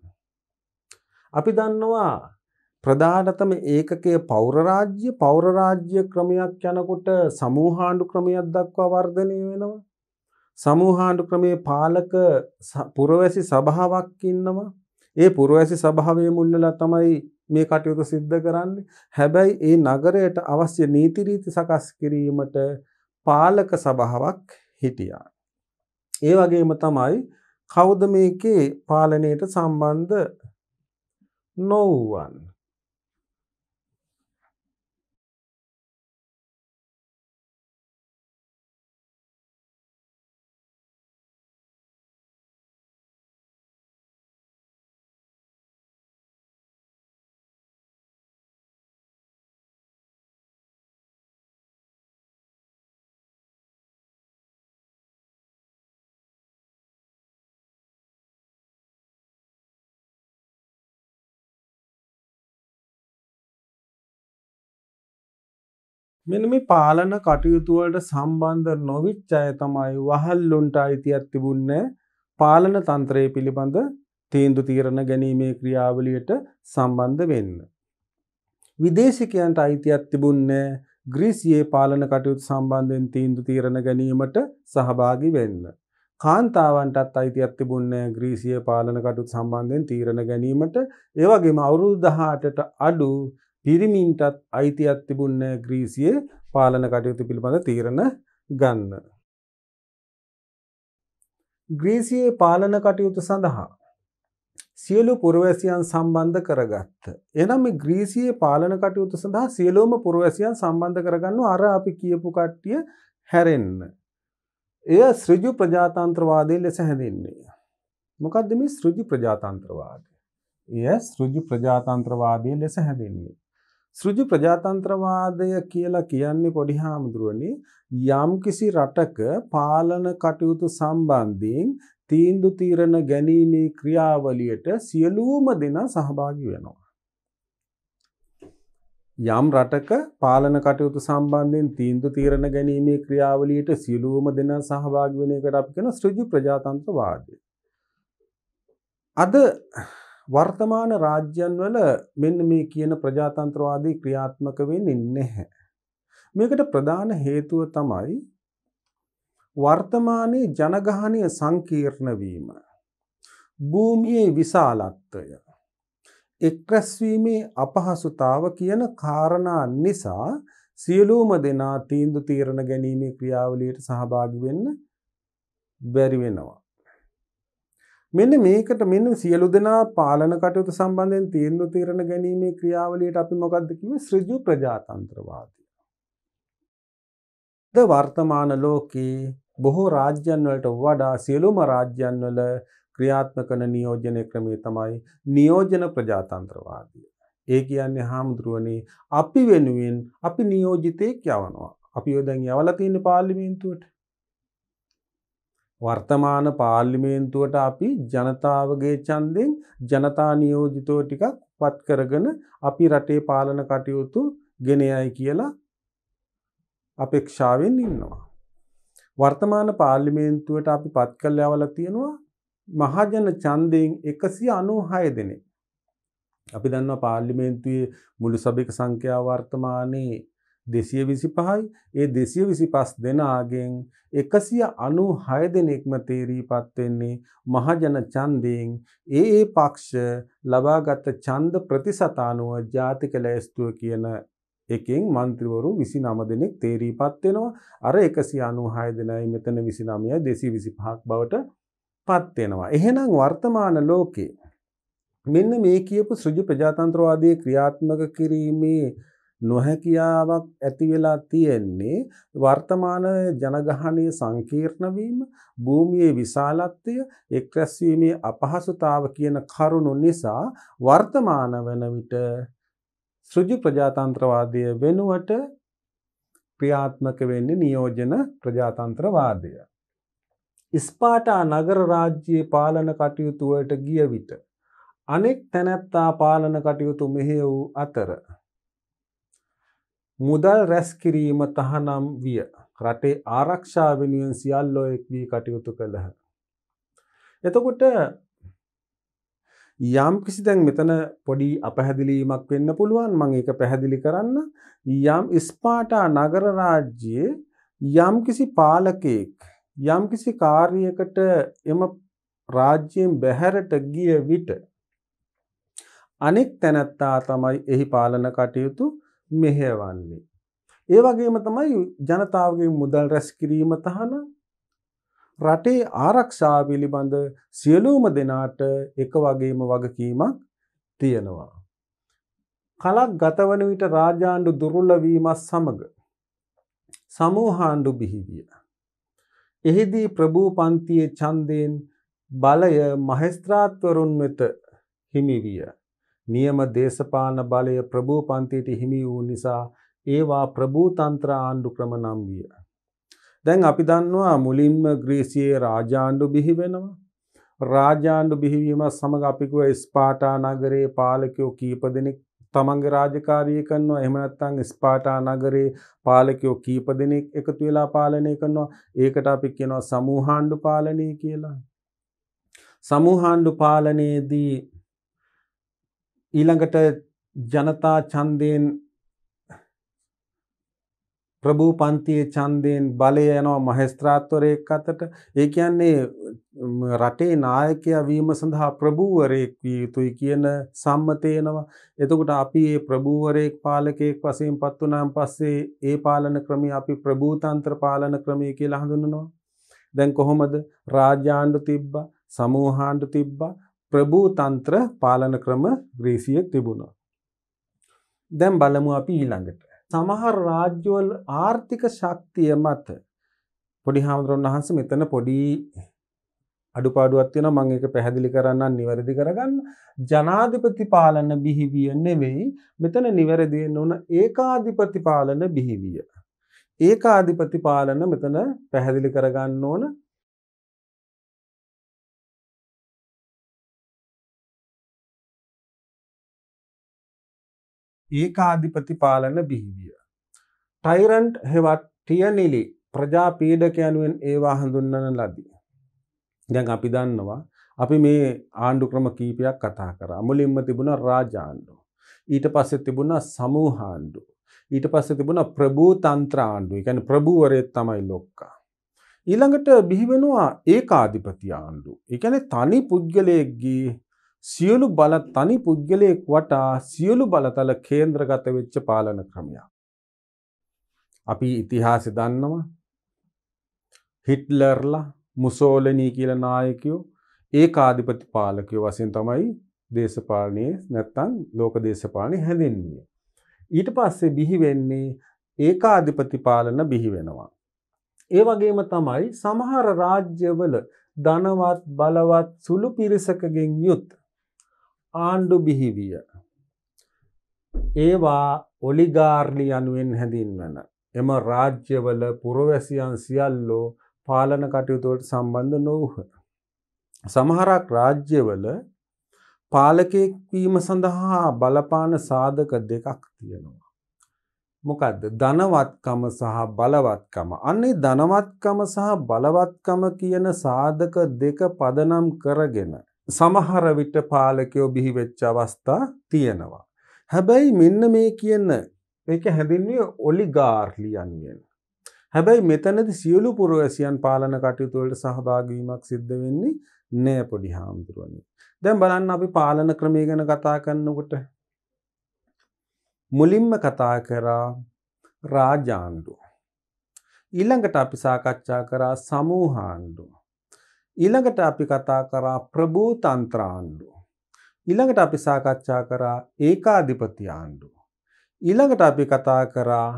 අපි දන්නවා ප්‍රධානතම ඒකකය පෞරරාජ්‍ය පෞරරාජ්‍ය ක්‍රමයක් යනකොට සමූහාණ්ඩු ක්‍රමයක් දක්වා වර්ධනය වෙනවා. සමූහාණ්ඩු ක්‍රමේ පාලක පුරවැසි සභාවක් ඉන්නවා. ඒ පුරවැසි සභාවේ මුල්ලලා තමයි මේ කටයුතු සිද්ධ කරන්නේ. හැබැයි ඒ නගරයට අවශ්‍ය නීති රීති සකස් කිරීමට පාලක සභාවක් හිටියා. ඒ වගේම තමයි කවුද මේකේ පාලනයට සම්බන්ධ නොවුවන් මෙන මේ පාලන කටයුතුවලට සම්බන්ධ නොවිච් අය තමයි වහල්ලුන්ට අයිතියක් තිබුන්න පාලන තන්ත්‍රය පිළිබඳ තීන්දු තීරණ ගැනීමේ ක්‍රියාවලියට සම්බන්ධ වෙන්න. විදේශිකයන්ට අයිතියක් තිබුන්නේ ග්‍රීසියේ පාලන කටයුතු සම්බන්ධයෙන් තීන්දු තීරණ ගැනීමට සහභාගි වෙන්න. කාන්තාවන්ටත් අයිතියක් තිබුන්නේ ග්‍රීසිය පාලන කටයුතු සම්බන්ධයෙන් තීරණ ගැනීමට ඒ වගේම අවුරුදු 18ට අඩු පිරිමින්ටත් අයිතියක් තිබුන්න ග්‍රීසිය පාලන කටයුතු පිළිබඳ තීරණ ගන්න. ග්‍රීසියේ පාලන කටයුතු සඳහා සියලු පුරවැසියන් සම්බන්ධ කරගත්ත. එනම් ග්‍රීසියේ පාලන කටයුතු සඳහා සියලෝම පුරවැසියන් සම්බන්ධ කරගන්න අර අපි කියපු කට්ටිය හැරෙන්න. එය සෘජු ප්‍රජාතන්ත්‍රවාදය ලෙස හැඳින්නේ. මොකක්දම සෘජු ප්‍රජාතන්ත්‍රවාදය. එය සෘජු ප්‍රජාතන්ත්‍රවාදය ලෙස හැඳින්නේ. සෘජු ප්‍රජාතන්ත්‍රවාදය කියලා කියන්නේ පොඩි හාමුදුරුවනි යම් කිසි රටක පාලන කටයුතු සම්බන්ධයෙන් තීන්දු තීරණ ගැනීමේ ක්‍රියාවලියට සියලුම දෙනා සහභාගී වෙනවා. යම් රටක පාලන කටයුතු සම්බන්ධයෙන් තීන්දු තීරණ ගැනීමේ ක්‍රියාවලියට සියලුම දෙනා සහභාගී වෙන එකට අපි කියන සෘජු ප්‍රජාතන්ත්‍රවාදය. අද වර්තමාන රාජ්‍යන් වල මෙන්න මේ කියන ප්‍රජාතන්ත්‍රවාදී ක්‍රියාත්මක වෙන්නේ නැහැ. මේකට ප්‍රධාන හේතුව තමයි වර්තමානයේ ජනගහනය සංකීර්ණ වීම. භූමියේ විශාලත්වය. එක්රැස්වීමේ අපහසුතාව කියන කාරණා නිසා සියලුම දෙනා තීන්දුව තීරණ ගැනීමේ ක්‍රියාවලියට සහභාගී වෙන්න බැරි වෙනවා. මෙන්න මේකට මෙන්න සියලු දෙනා පාලන කටයුතු සම්බන්ධයෙන් තීන්දුව తీරන ගැනීමේ ක්‍රියාවලියට අපි මොකද්ද කිව්වේ ඍජු ප්‍රජාතන්ත්‍රවාදය. ද වර්තමාන ලෝකේ බොහෝ රාජ්‍යන් වලට වඩා සියලුම රාජ්‍යන් වල ක්‍රියාත්මක කරන නියෝජන ක්‍රමය තමයි නියෝජන ප්‍රජාතන්ත්‍රවාදය. ඒ කියන්නේ හාමුදුරුවනේ අපි වෙනුවෙන් අපි නියෝජිතයෙක් යවනවා. අපි යොදන් යවලා තියෙන පාර්ලිමේන්තුවට. වර්තමාන පාර්ලිමේන්තුවට අපි ජනතාවගේ ඡන්දෙන් ජනතා නියෝජිතව ටිකක් පත් කරගෙන අපි රටේ පාලන කටයුතු ගෙන යයි කියලා අපේක්ෂාවෙන් ඉන්නවා. වර්තමාන පාර්ලිමේන්තුවට අපි පත් කළ යවලා තියෙනවා මහජන ඡන්දයෙන් 196 දෙනෙක්. අපි දන්නවා පාර්ලිමේන්තුවේ මුළු සභික සංඛ්‍යාව වර්තමානයේ දෙසිය විසි පහයි ඒ දෙසිය විසි පස් දෙනාගෙන් එකසිය අනු හය දෙනෙක්ම තේරී පත්වෙන්නේ මහජන චන්දයෙන් ඒ ඒ පක්ෂ ලබාගත්ත චන්ද ප්‍රතිසතානුව ජාතික ලෑස්තුව කියන එකෙන් මන්ත්‍රවරු විසි නම දෙනෙක් තේරී පත්වෙනවා අර එකසි අනු හය දෙනයි මෙතන විසි නමය දෙසි විසි පහක් බවට පත්වෙනවා. එහෙනම් වර්තමාන ලෝකේ. මෙන්න මේ කියපු සෘජ ප්‍රජාතන්ත්‍රවාදය ක්‍රියාත්මක කිරීමේ නොහැකියාවක් ඇති වෙලා තියෙන්නේ වර්තමාන ජනගහනයේ සංකීර්ණ වීම, භූමියේ විශාලත්වය, එක් රැස්වීමේ අපහසුතාව කියන කරුණු නිසා වර්තමාන වන විට සෘජු ප්‍රජාතන්ත්‍රවාදය වෙනුවට ක්‍රියාත්මක වෙන්නේ නියෝජන ප්‍රජාතන්ත්‍රවාදය. ස්පාටා නගර රාජ්‍යයේ පාලන කටයුතු වලට ගිය විට අනෙක් තැනැත්තා පාලන කටයුතු මෙහෙය වූ අතර මුදල් රැස් කිරීම තහනම් විය රටේ ආරක්ෂා වෙනුවෙන් සියල්ලෝ එක් වී කටයුතු කළහ. එතකොට යම් කිසි දැන් මෙතන පොඩි අපහැදිලීමක් වෙන්න පුළුවන් මං ඒක පැහැදිලි කරන්න යම් ස්පාටා නගර රාජ්‍යයේ යම් කිසි පාලකයෙක් යම් කිසි කාර්යයකට එම රාජ්‍යයෙන් බැහැරට ගිය විට අනෙක් තැනැත්තා තමයි එහි පාලන කටයුතු මෙහෙවන්නේ. ඒ වගේම තමයි ජනතාවගේ මුදල් රැස් කිරීම තහනම් රටේ ආරක්ෂා පිළිබඳ සියලූම දෙනාට එක වගේම වගකීමක් තියෙනවා. කලක් ගතවන විට රාජාණ්ඩු දුරුල්ලවීමත් සමඟ සමූහාණ්ඩු බිහිවිය. එහිදී ප්‍රභූ පන්තියේ චන්දයෙන් බලය මහෙස්ත්‍රාත්වරුන් වෙත හිමිවිය. නියම දේශපාලන බලය ප්‍රභූ පන්තියට හිමි වූ නිසා ඒවා ප්‍රභූතන්ත්‍ර ආණ්ඩු ක්‍රම නම් විය. දැන් අපි දන්නවා මුලින්ම ග්‍රීසියේ රාජාණ්ඩු බිහි වෙනවා. රාජාණ්ඩු බිහිවීමත් සමඟ අපිකුව ස්පාටා නගරයේ පාලකයෝ කීප දෙනෙක් තමන්ගේ රාජකාරය කරනවා එහෙම නැත්නම් ස්පාටා නගරේ පාලකයෝ කීප දෙනෙක් එකතු වෙලා පාලනය කරනවා ඒකට අපි කියනවා සමූහාණ්ඩු පාලනය කියලා සමූහාණ්ඩු පාලනයේදී ඊළඟට ජනතා ඡන්දයෙන් ප්‍රභූ පන්තියේ ඡන්දයෙන් බලය යනවා මහේස්ත්‍රාත්වරයෙක් අතට. ඒ කියන්නේ රටේ නායකයා වීම සඳහා ප්‍රභූවරයෙක් විය යුතුයි කියන සම්මතයනවා. එතකොට අපි මේ ප්‍රභූවරයෙක් පාලකයෙක් වශයෙන් පත් වුණාන් පස්සේ ඒ පාලන ක්‍රමය අපි ප්‍රභූතන්ත්‍ර පාලන ක්‍රමය කියලා හඳුන්වනවා. දැන් කොහොමද රාජ්‍යාණ්ඩු තිබ්බා, සමූහාණ්ඩු තිබ්බා, ප්‍රභූ තන්ත්‍ර පාලන ක්‍රම ග්‍රීසියෙක් තිබුණා. දැම් බලමු අපි ඊළඟට. සමහර රාජ්‍යවල් ආර්ථික ශක්තිය මත පොඩි හාමුදුරන් වහන්ස මෙතන පොඩි අඩුපාඩුවත්වයන මං එක පැහැදිලි කරන්න නිවැරදි කරගන්න ජනාධිපති පාලන බිහිවිය නෙවෙයි මෙතන නිවැරදියෙන් ඕන ඒකාධිපති පාලන බිහිවිය. ඒකාධිපති පාලන මෙතන පැහැදිලි කරගන්න ඕන ඒකාධිපති පාලන බිහිවිය. ටයිරන්ට් හෙවත් ටියනිලි ප්‍රජා පීඩක යනුවෙන් ඒවා හඳුන්නන ලදී. දැන් අපි දන්නවා අපි මේ ආණ්ඩු ක්‍රම කීපයක් කතා කර මුලින්ම තිබුණ රාජාණ්ඩු. ඊට පස්සෙ තිබුණ සමූහාණ්ඩු. ඊට පස්සෙ තිබුණ ප්‍රභූතන්ත්‍ර ආණ්ඩු එකැන ප්‍රභූවරයත් තමයි ලොක්කා. ඊළඟට බිහිවෙනවා ඒකාධිපති ආණ්ඩු. එකැන තනි පුද්ගලයෙක්ගේ සියලු බල තනි පුද්ගලයෙක් වටා සියලු බලතල කේන්ද්‍රගත වෙච්ච පාලන ක්‍රමයක්. අපි ඉතිහාසෙ දන්නවා හිට්ලර්ලා මුසෝලනී කියලා නායකයෝ ඒකාධිපති පාලකයෝ වශයෙන් තමයි දේශපාලනයේ නැත්තම් ලෝක දේශපාලනේ හැදෙන්නේ. ඊට පස්සේ බිහි වෙන්නේ ඒකාධිපති පාලන බිහි වෙනවා. ඒ වගේම තමයි සමහර රාජ්‍යවල ධනවත් බලවත් සුළු පිරිසකගෙන් යුත් ආණ්ඩු බිහිවිය. ඒවා ඔලිගාර්ලි අනුවෙන් හැඳින්වන. එම රාජ්‍යවල පුරවැසියන් සියල්ලෝ පාලන කටයුතුවට සම්බන්ධ නොවහ. සමහරක් රාජ්‍යවල පාලකයෙක්වීම සඳහා බලපාන සාධක දෙකක් තියෙනවා. මොකක්ද ධනවත්කම සහ බලවත්කම අන්නේ ධනවත්කම සහ බලවත්කම කියන සාධක දෙක පදනම් කරගෙන සමහර විට පාලකයෝ බිහි වෙච්ච අවස්ථා තියෙනවා. හැබැයි මෙන්න මේ කියන ඒක හැඳින්වේ ඔලිගාර්ලියන් වෙන. හැබැයි මෙතනද සියලු පුරවැසියන් පාලන කටයුතුවලට සහභාගීමක් සිද්ධ වෙන්නේ නෑ පොඩි හාමුදුරුවනි. දැන් බලන්න අපි පාලන ක්‍රමය ගැන කතා කරන්නකොට මුලින්ම කතා කරා රාජාණ්ඩුව. ඊළඟට අපි සාකච්ඡා කරා සමූහාණ්ඩුව. ඊළඟට අපි කතා කරා ප්‍රභූ තන්ත්‍ර ආණ්ඩුව. ඊළඟට අපි සාකච්ඡා කරා ඒකාධිපති ආණ්ඩුව. ඊළඟට අපි කතා කරා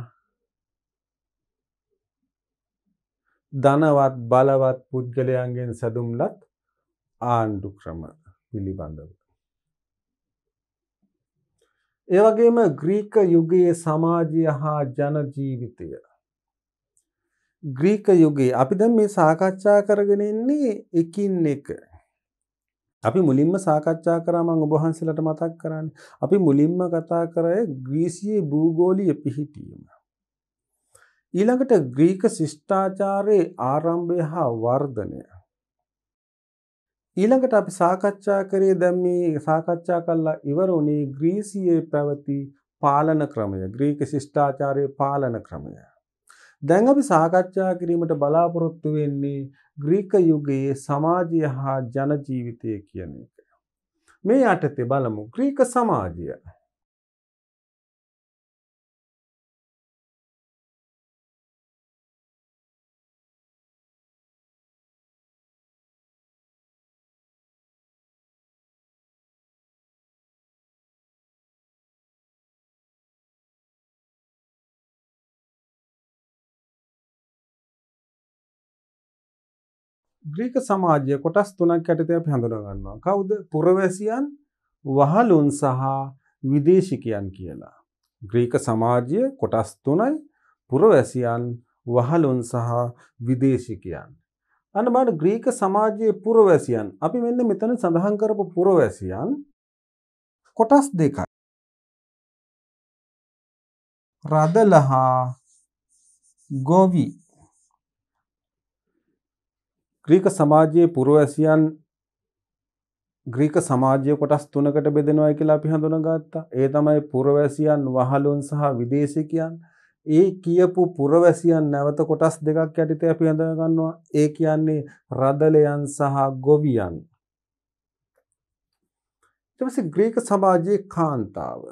ධනවත් බලවත් පුද්ගලයන්ගෙන් සැදුම්ලත් ආණ්ඩු ක්‍රම පිළිබඳව. ඒ වගේම ග්‍රීක යුගයේ සමාජය හා ජනජීවිතය ග්‍රීක යුගයේ අපි දැන් මේ සාකච්ඡා කරගෙන ඉන්නේ එකින් එක. අපි මුලින්ම සාකච්ඡා කරා මම ඔබ වහන්සේලාට මතක් කරන්නේ. අපි මුලින්ම කතා කරේ ග්‍රීසියේ භූගෝලීය පිහිටීම. ඊළඟට ග්‍රීක ශිෂ්ටාචාරයේ ආරම්භය හා වර්ධනය. ඊළඟට අපි සාකච්ඡා කරේ දැන් මේ සාකච්ඡා කළා ඉවර උනේ ග්‍රීසියේ පැවති පාලන ක්‍රමය, ග්‍රීක ශිෂ්ටාචාරයේ පාලන ක්‍රමය. දැන් අපි සාකච්ඡා කිරීමට බලාපොරොත්තු වෙන්නේ ග්‍රීක යුගයේ සමාජය හා ජනජීවිතය කියන එක. මේ යටතේ බලමු ග්‍රීක සමාජය. ග්‍රීක සමාජය කොටස් තුනක් ඇටතය අප හැඳුනගන්නවා. කවුද පුරවැසියන් වහලුන් සහ විදේශිකයන් කියලා. ග්‍රීක සමාජය කොටස් තුනයි පුරවැසියන් වහලුන් සහ විදේශිකයන්. අනබට ග්‍රීක සමාජයේ පුරවැසියන් අපි මෙන්න මෙතන සඳහන් කරපු පුරවැසියන් කොටස් දෙකයි. රදලහා ගොවි ග්‍රීක සමාජයේ පුරවැසියන් ග්‍රීක සමාජය කොටස් තුනකට බෙදෙනවා කියලා අපි හඳුනගත්තා. ඒ තමයි පුරවැසියන් වහලුන් සහ විදේශිකයන්. ඒ කියපු පුරවැසියන් නැවත කොටස් දෙකක් යටතේ අපි හඳුනගන්නවා. ඒ කියන්නේ රදලයන් සහ ගොවියන්. ඊට පස්සේ ග්‍රීක සමාජයේ කාන්තාව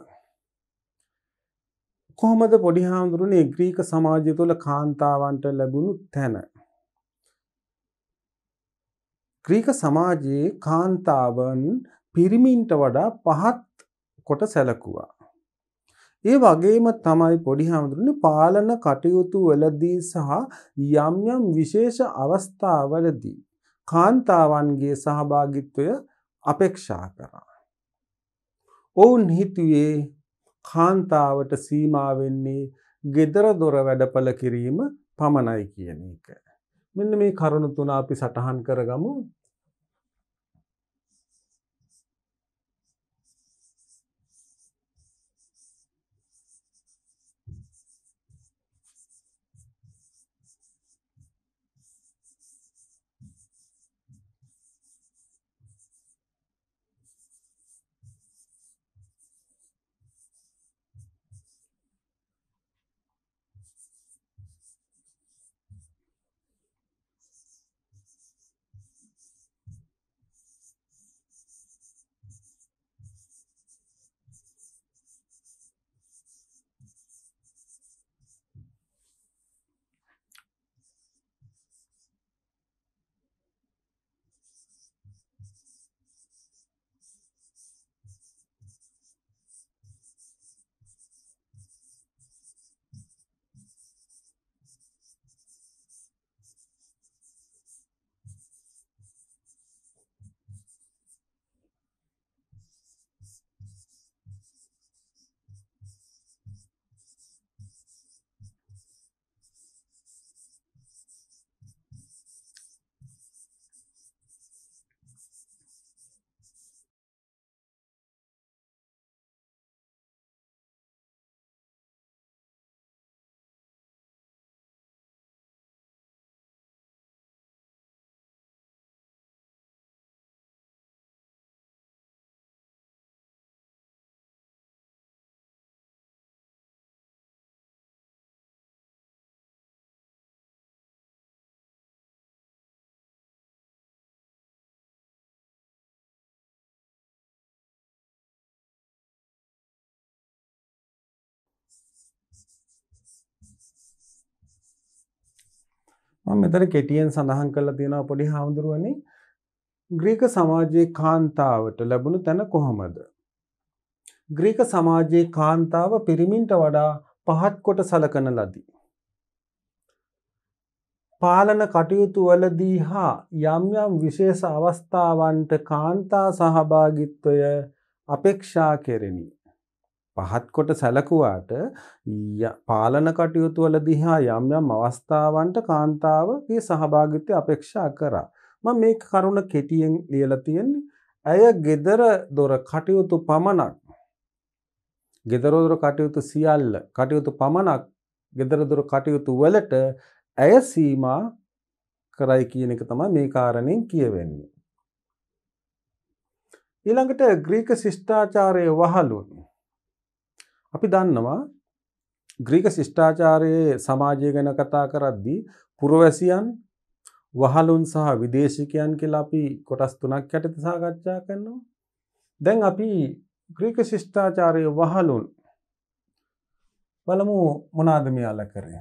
කොහොමද පොඩි හාමුදුරනේ ග්‍රීක සමාජය තුළ කාන්තාවන්ට ලැබුණු තැන ග්‍රීක සමාජයේ කාන්තාවන් පිරිමින්ට වඩා පහත් කොට සැලකුවා. ඒ වගේම තමයි පොඩි හාමුදුරනේ පාලන කටයුතු වලදී සහ යම් යම් විශේෂ අවස්ථාවලදී කාන්තාවන්ගේ සහභාගිත්වය අපේක්ෂා කරා. ඔවුන් හිතුවේ කාන්තාවට සීමා වෙන්නේ gedara dora වැඩපළ කිරීම පමණයි කියන එක. මෙන්න මේ කරුණු තුන අපි සටහන් කරගමු මම මෙතන කෙටියෙන් සඳහන් කරලා තියෙනවා පොඩි හාමුදුරුවනේ ග්‍රීක සමාජයේ කාන්තාවට ලැබුණු තැන කොහොමද? ග්‍රීක සමාජයේ කාන්තාව පිරිමින්ට වඩා පහත් කොට සලකන ලදී. පාලන කටයුතු වලදී හා යම් යම් විශේෂ අවස්ථාවන්ට කාන්තා සහභාගිත්වය අපේක්ෂා කෙරෙනි. පහත් කොට සැලකුවාට පාලන කටයුතු වල දිහා යම් යම් අවස්ථාවන්ට කාන්තාවගේ සහභාගිත්වය අපේක්ෂා කරා. මම මේ කරුණ කෙටියෙන් ලියලා තියෙන්නේ. ඇය gedara දොර කටයුතු පමණක් gedara දොර කටයුතු සියල්ල කටයුතු පමණක් gedara දොර කටයුතු වලට ඇය සීමා කරයි කියන එක තමයි මේ කාරණෙන් කියවෙන්නේ. ඊළඟට ග්‍රීක ශිෂ්ටාචාරයේ වහලුන් අපි දන්නවා ග්‍රීක ශිෂ්ඨාචාරයේ සමාජය ගැන කතා කරද්දී පුරවැසියන් වහලුන් සහ විදේශිකයන් කියලා අපි කොටස් තුනක් යටතේ සාකච්ඡා කරනවා. දැන් අපි ග්‍රීක ශිෂ්ඨාචාරයේ වහලුන් බලමු මොනවාද මෙයාලා කරේ.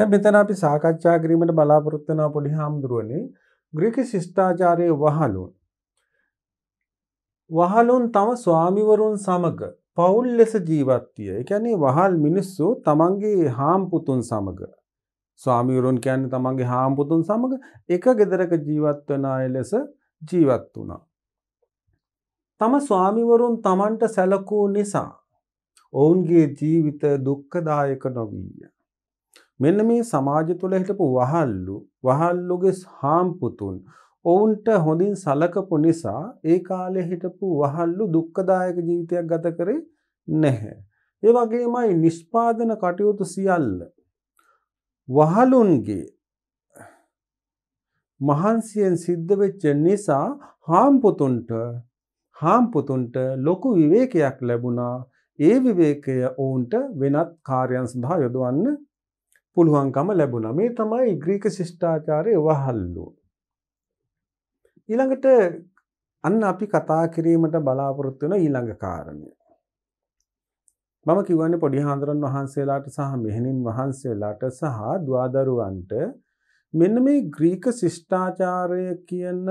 දැන් මෙතන අපි සාකච්ඡා කිරීමට බලාපොරොත්තු වෙන පොඩි හාමුදුරුවනේ ග්‍රීක ශිෂ්ටාචාරයේ වහලුන් වහලුන් තම ස්වාමිවරුන් සමග පවුල් ලෙස ජීවත් විය. ඒ කියන්නේ වහල් මිනිස්සු තමන්ගේ හාම්පුතුන් සමග ස්වාමිවරුන් කියන්නේ තමන්ගේ හාම්පුතුන් සමග එක ගෙදරක ජීවත් වන අය ලෙස ජීවත් වුණා. තම ස්වාමිවරුන් තමන්ට සැලකූ නිසා ඔවුන්ගේ ජීවිත දුක්ඛදායක නොවිය. මෙන්න මේ සමාජ තුළ හිටපු වහල්ලු වහල්ලුගේ හාම්පුතුන් ඔවුන්ට හොඳින් සලකපු නිසා ඒ කාලේ හිටපු වහල්ලු දුක්ඛදායක ජීවිතයක් ගත කරේ නැහැ. ඒ වගේමයි නිෂ්පාදන කටයුතු සියල්ල වහලුන්ගේ මහන්සියෙන් සිද්ධ වෙච්ච නිසා හාම්පුතුන්ට හාම්පුතුන්ට ලොකු විවේකයක් ලැබුණා. ඒ විවේකය ඔවුන්ට වෙනත් කාර්යයන් සඳහා යොදවන්න පුළුවන්කම ලැබුණ මේ තමයි ග්‍රීක ශිෂ්ඨාචාරය වහල්ලෝ. ඊළඟට අන්න අපි කතා කිරීමට බලාපොරොත්තු වෙන ඊළඟ කාරණය. මම කිවන්නේ පොඩි හාමුදුරන් වහන්සේලාට සහ මෙහෙණින් වහන්සේලාට සහ දුවදරුවන්ට මෙන්න මේ ග්‍රීක ශිෂ්ඨාචාරය කියන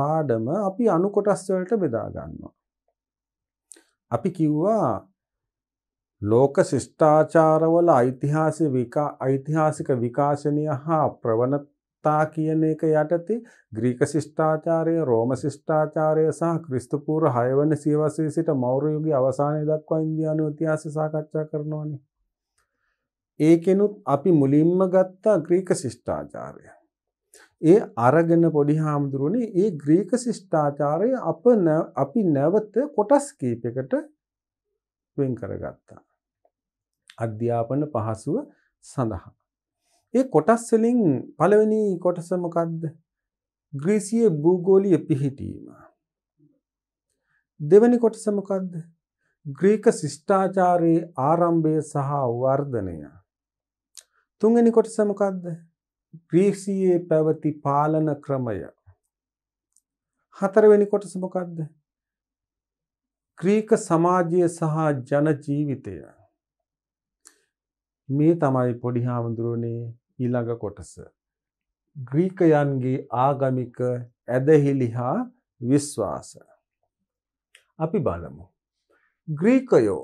පාඩම අපි අනුකොටස් වලට බෙදා ගන්නවා. අපි කිව්වා ලෝක ශිෂ්ඨාචාරවල ඓතිහාසික විකා ඓතිහාසික විකාශනය හා ප්‍රවණතා කියන එක යටතේ ග්‍රීක ශිෂ්ඨාචාරය, රෝම ශිෂ්ඨාචාරය සහ ක්‍රිස්තු පූර්ව 6 වන සියවසේ සිට මෞර්ය යුගයේ අවසානය දක්වා ඉන්දියානු ඉතිහාසය සාකච්ඡා කරනවානේ. ඒකෙනුත් අපි මුලින්ම ගත්ත ග්‍රීක ශිෂ්ඨාචාරය. ඒ අරගෙන පොඩි හාමුදුරුවනේ ඒ ග්‍රීක ශිෂ්ඨාචාරය අප අපි නැවත කොටස් කීපයකට වෙන් කරගත්තා. අධ්‍යාපන පහසුව සඳහා. ඒ කොටස් වලින් පළවෙනි කොටස මොකද්ද? ග්‍රීසියේ භූගෝලීය පිහිටීම. දෙවෙනි කොටස මොකද්ද? ග්‍රීක ශිෂ්ටාචාරයේ ආරම්භය සහ වර්ධනය. තුන්වෙනි කොටස මොකද්ද? ග්‍රීසියේ පැවති පාලන ක්‍රමය. හතරවෙනි කොටස මොකද්ද? ග්‍රීක සමාජය සහ ජන ජීවිතය. මේ තමයි පොඩි හාමුදුරුවනේ ඊළඟ කොටස. ග්‍රීකයන්ගේ ආගමික ඇදහිලි හා විශ්වාස. අපි බලමු. ග්‍රීකයෝ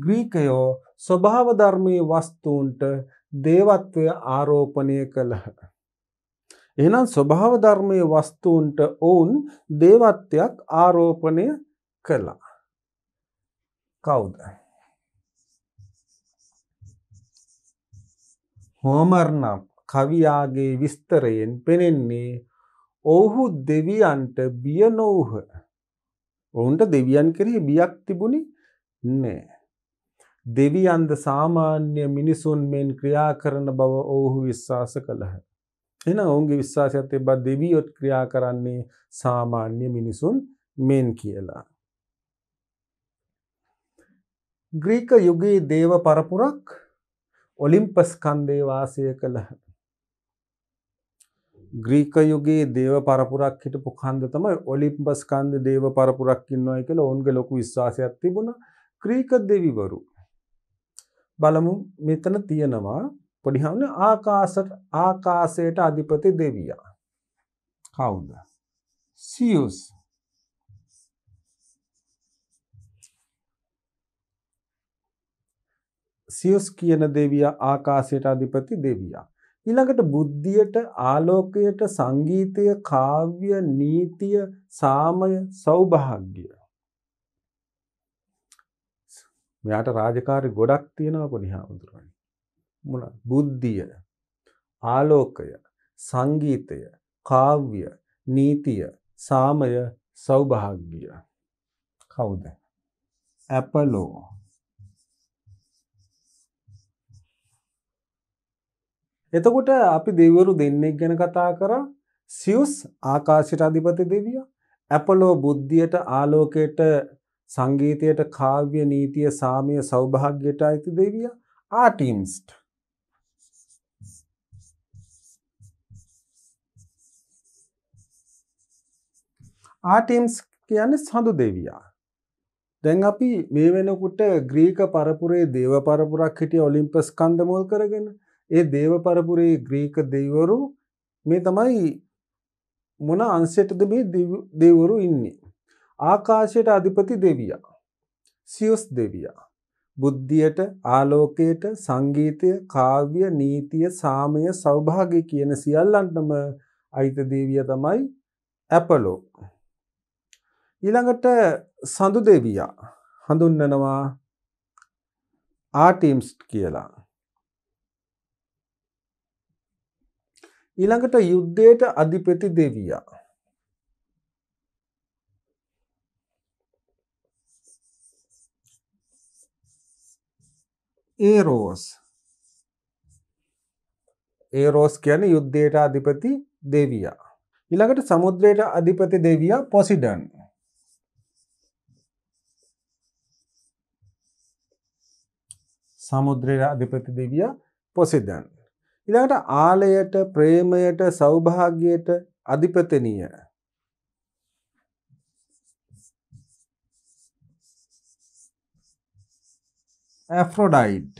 ග්‍රීකයෝ ස්වභාවධර්මයේ වස්තුූන්ට දේවත්වය ආරෝපණය කළහ. එනම් ස්වභාවධර්මය වස්තුූන්ට ඔවුන් දේවත්වයක් ආරෝපණය කළා. කවුද. හෝමර්නම් කවියාගේ විස්තරයෙන් පෙනෙන්නේ ඔවුහු දෙවියන්ට බිය නොවහ. ඔවුන්ට දෙවියන් කරෙහි බියක් තිබුණි නෑ. දෙවියන්ද සාමාන්‍ය මිනිසුන් මෙන් ක්‍රියා කරන බව ඔවුහු විශ්වාස කළහ. එහෙනම් ඔවුන්ගේ විශ්වාසයත් එබ්බා දෙවියොත් ක්‍රියා කරන්නේ සාමාන්‍ය මිනිසුන් මෙන් කියලා. ග්‍රීක යුගයේ දේව පරපුරක් ඔලිම්පස් කන්දේ වාසය කළහ. ග්‍රීක යුගයේ දේව පරපුරක් හිටපු කන්ද තමයි ඔලිම්පස් කන්ද දේව පරපුරක් ඉන්නවා කියලා ඔවුන්ගේ ලොකු විශ්වාසයක් තිබුණා. ග්‍රීක දෙවිවරු බලමු මෙතන තියෙනවා පොඩි හාමුදුරනේ ආකාශට ආකාශයට අධිපති දෙවියා. කවුද? සියුස්. සියුස් කියන දෙවියා ආකාශයට අධිපති දෙවියා. ඊළඟට බුද්ධියට ආලෝකයට සංගීතය කාව්‍ය නීතිය සාමය සෞභාග්‍ය මෙයාට රාජකාරි ගොඩක් තියෙනවා පොනිහාමුදුරුවනි. මොන බුද්ධිය, ආලෝකය, සංගීතය, කාව්‍ය, නීතිය, සාමය, සෞභාග්‍ය. කවුද? ඇපලෝ. එතකොට අපි දෙවිවරු දෙන්නෙක් ගැන කතා කරා සියුස් ආකාශයට අධිපති දෙවියා ඇපලෝ බුද්ධියට ආලෝකයට සංගීතයට කාව්‍ය නීතිය සාමය සෞභාග්‍යයට අයිති දෙවිය ආටිම්ස්ට ආටිම්ස් කියන්නේ සඳු දෙවියා දැන් අපි මේ වෙනකුට ග්‍රීක පරපුරේ දේව පරපුරක් හිටිය ඔලිම්පස් කන්දමෝල් කරගෙන ඒ දේව පරපුරේ ග්‍රීක දෙවරු මේ තමයි මොන අන්සෙටද මේ දෙවරු ඉන්නේ ආකාශයට අධිපති දෙවියා. සියොස් දෙවියා. බුද්ධියට ආලෝකයට සංගීතය කාව්‍ය නීතිය සාමය සෞභාගය කියන සියල්ලන්ටම අයිත දේවිය තමයි ඇපලෝ. ඊළඟට සඳු දෙවියා හඳුන්නනවා ආටිම්ස් කියලා. ඊළඟට යුද්ධයට අධිපති දෙවියා ඒරෝස් ඒරෝස් කියන යුද්ධයට අධිපති දෙවියා. ඉළඟට සමුද්‍රයට අධිපති දෙවියා පොසිඩන්. සමුද්‍රයට අධිපති දෙවියා පොසිඩන්. ඉළඟට ආලයට ප්‍රේමයට සෞභාග්‍යයට අධිපතනීය ඇෆ්‍රොඩයිඩ්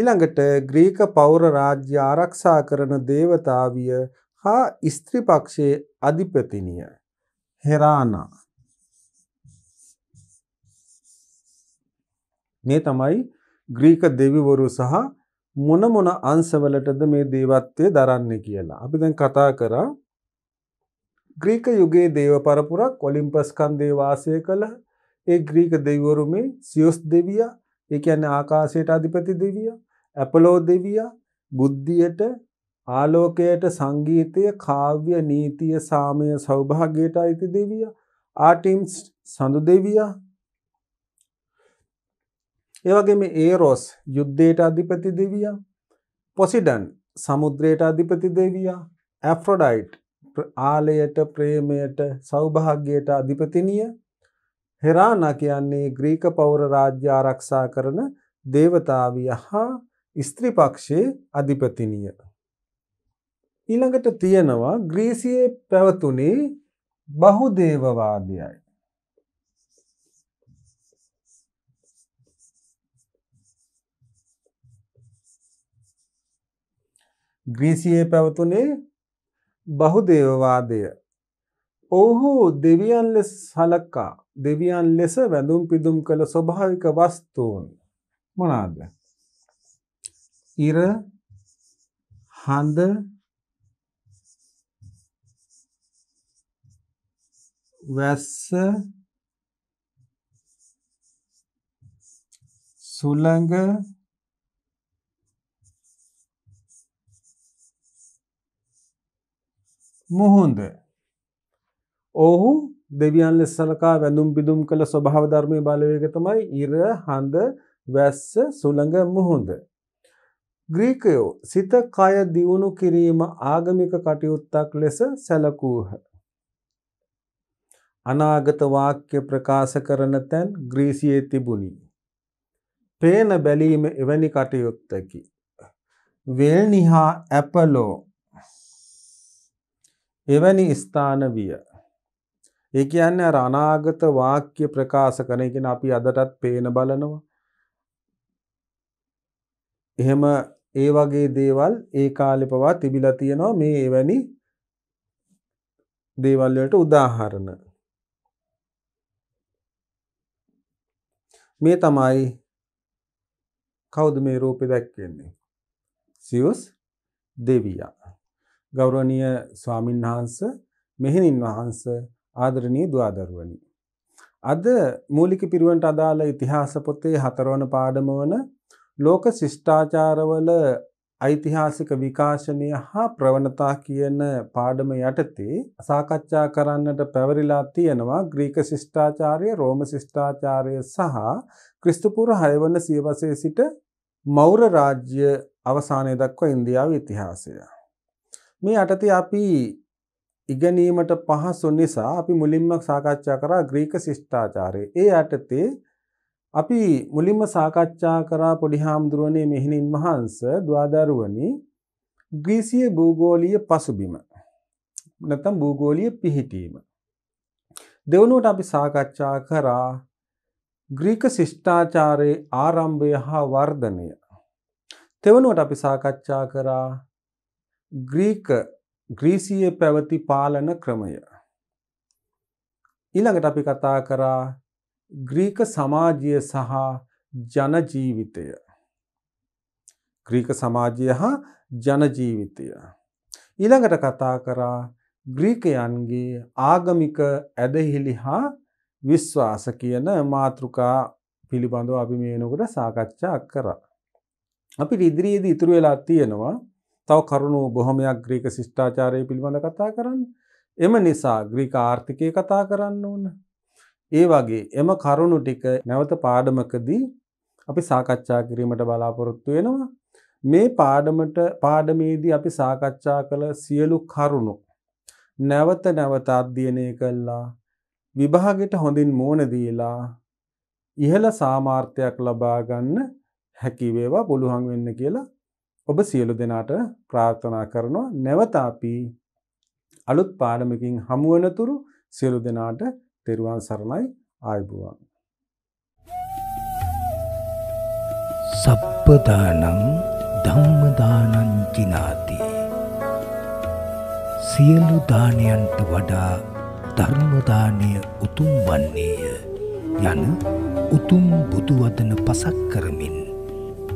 ඊළඟට ග්‍රීක පෞර රාජ්‍ය ආරක්ෂා කරන දේවතාවිය හා ස්ත්‍රීපක්ෂයේ අධිපතිනිය හෙරානා මේ තමයි ග්‍රීක දෙවිවරු සහ මොන මොන අංශවලටද මේ දේවත්වය දරන්නේ කියලා. අපි දැන් කතා කරා ග්‍රීක යුගයේ දේව පරපුරක් ඔලිම්පස් කන්දේ වාසය කළ ඒ ග්‍රීක දෙවිවරු මේ සියොස් දෙවියා, ඒ කියන්නේ ආකාශයට අධිපති දෙවියා, ඇපලෝ දෙවියා, බුද්ධියට, ආලෝකයට, සංගීතය, කාව්‍ය, නීතිය, සාමය, සෞභාග්‍යයට අයිති දෙවියා, ආටිම්ස් සඳු දෙවියා. ඒ වගේම ඒරොස් යුද්ධයට අධිපති දෙවියා, පොසිඩන් සමුද්‍රයට අධිපති දෙවියා, ඇෆ්‍රොඩයිට් ආලයට, ප්‍රේමයට, සෞභාග්‍යයට අධිපතිනිය හෙරානා කියන්නේ ග්‍රීක පෞර රාජ්‍ය ආරක්ෂා කරන දේවතාවිය හා ස්ත්‍රී පක්ෂයේ අධිපතිනිය. ඊළඟට තියෙනවා ග්‍රීසියේ පැවතුනේ බහුදේවවාදයයි. ග්‍රීසියේ පැවතුනේ බහුදේවවාදය ඔහු දෙවියන් ලෙස සලකා දෙවියන් ලෙස වැඳුම් පිදුම් කළ ස්වභාවික වස්තුූන් මොනාද ඉර හඳ වැස්ස සුළඟ මුහුන්ද ඔවුහු දෙවියන් ලෙස සලකා වැඳුම් පිදුම් කළ ස්වභාව ධර්මයේ බලවේග තමයි ඉර, හඳ, වැස්ස, සුළඟ, මුහුද. ග්‍රීකයෝ සිත කය දියුණු කිරීම ආගමික කටයුත්තක් ලෙස සැලකූහ. අනාගත වාක්‍ය ප්‍රකාශ කරන තැන් ග්‍රීසියේ තිබුණි. පේන බැලීම එවැනි කටයුත්තකි. වේල්නිහා ඇපලෝ එවැනි ස්ථාන විය. ඒ කියන්නේ අර අනාගත වාක්‍ය ප්‍රකාශ කරන එක අපි අදටත් පේන බලනවා. එහෙම ඒ වගේ දේවල් ඒ කාලේ පවා තිබිලා තියෙනවා මේ එවැනි දේවල් වලට උදාහරණ. මේ තමයි කවුද මේ රූපේ දැක්කන්නේ? සියුස් දෙවියා. ගෞරවනීය ස්වාමින්වහන්සේ මෙහෙණින් වහන්සේ ආදරණී දවාදරුවනි. අද මූලික පිරුවන්ට අදාළ ඉතිහාස පොතේ හතරවන පාඩම වන ලෝක ශිෂ්ඨාචාරවල ඓතිහාසික විකාශනය හා ප්‍රවණතා කියන පාඩම යටතේ සාකච්ඡා කරන්නට පැවරිලා තියෙනවා ග්‍රීක ශිෂ්ඨාචාරය රෝම ශිෂ්ඨාචාරය සහ ක්‍රිස්තුපුර හයවන සියවසේ සිට මෞර රාජ්‍ය අවසානය දක්වා ඉන්දියාව ඉතිහාසය. මේ යටතේ අපි ඉගෙනීමට පහසු නිසා අපි මුලින්ම සාකච්ඡා කරා ග්‍රීක ශිෂ්ටාචාරය. ඒ යටතේ අපි මුලින්ම සාකච්ඡා කරා පොඩි හාමුදුරුවනේ මෙහිණින් වහන්ස ද්වාදරුවනි ග්‍රීසිය භූගෝලීය පසුබිම. නැත්තම් භූගෝලීය පිහිටීම. දෙවනුවට අපි සාකච්ඡා කරා ග්‍රීක ශිෂ්ටාචාරයේ ආරම්භය හා වර්ධනය. තෙවනුවට අපි සාකච්ඡා කරා ග්‍රීක ග්‍රීසියේ පැවති පාලන ක්‍රමය. ඊළඟට අපි කතා කරා ග්‍රීක සමාජය සහ ජනජීවිතය. ග්‍රීක සමාජය හා ජනජීවිතය. ඊළඟට කතා කරා ග්‍රීකයන්ගේ ආගමික ඇදහිලි හා විශ්වාස කියන මාතෘකා පිළිබඳව අපි මේනකොට සාකච්ඡා කරා. අපි ඉදිරියේදී ඉතුරු වෙලා තියෙනවා තව කරුණු බොහොමයක් ග්‍රීක ශිෂ්ඨාචාරය පිළිබඳ කතා කරන්න. එම නිසා ග්‍රීක ආර්ථිකය කතා කරන්න ඕන. ඒ වගේ එම කරුණු ටික නැවත පාඩමකදී අපි සාකච්ඡා කිරීමට බලාපොරොත්තු වෙනවා. මේ පාඩමට පාඩමේදී අපි සාකච්ඡා කළ සියලු කරුණු නැවත නැවත අධ්‍යයනය කළා විභාගෙට හොඳින් මෝන දීලා ඉහළ සාමාර්ථයක් ලබා ගන්න හැකි වේවා පුළුවන් වෙන්න කියලා ඔබ සියලු දෙනාට ප්‍රාර්ථනා කරනවා නැවත අපි අලුත් පාඩමකින් හමු වෙනතුරු සියලු දෙනාට තෙරුවන් සරණයි ආයුබෝවන් සප්පදානං ධම්මදානං ජිනාති සියලු දානයන්ට වඩා ධර්මදානය උතුම් වන්නේය යන උතුම් බුදුවදන පසක් කරමින්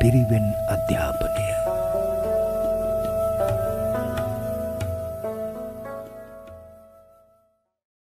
පිරිවෙන් අධ්‍යාපන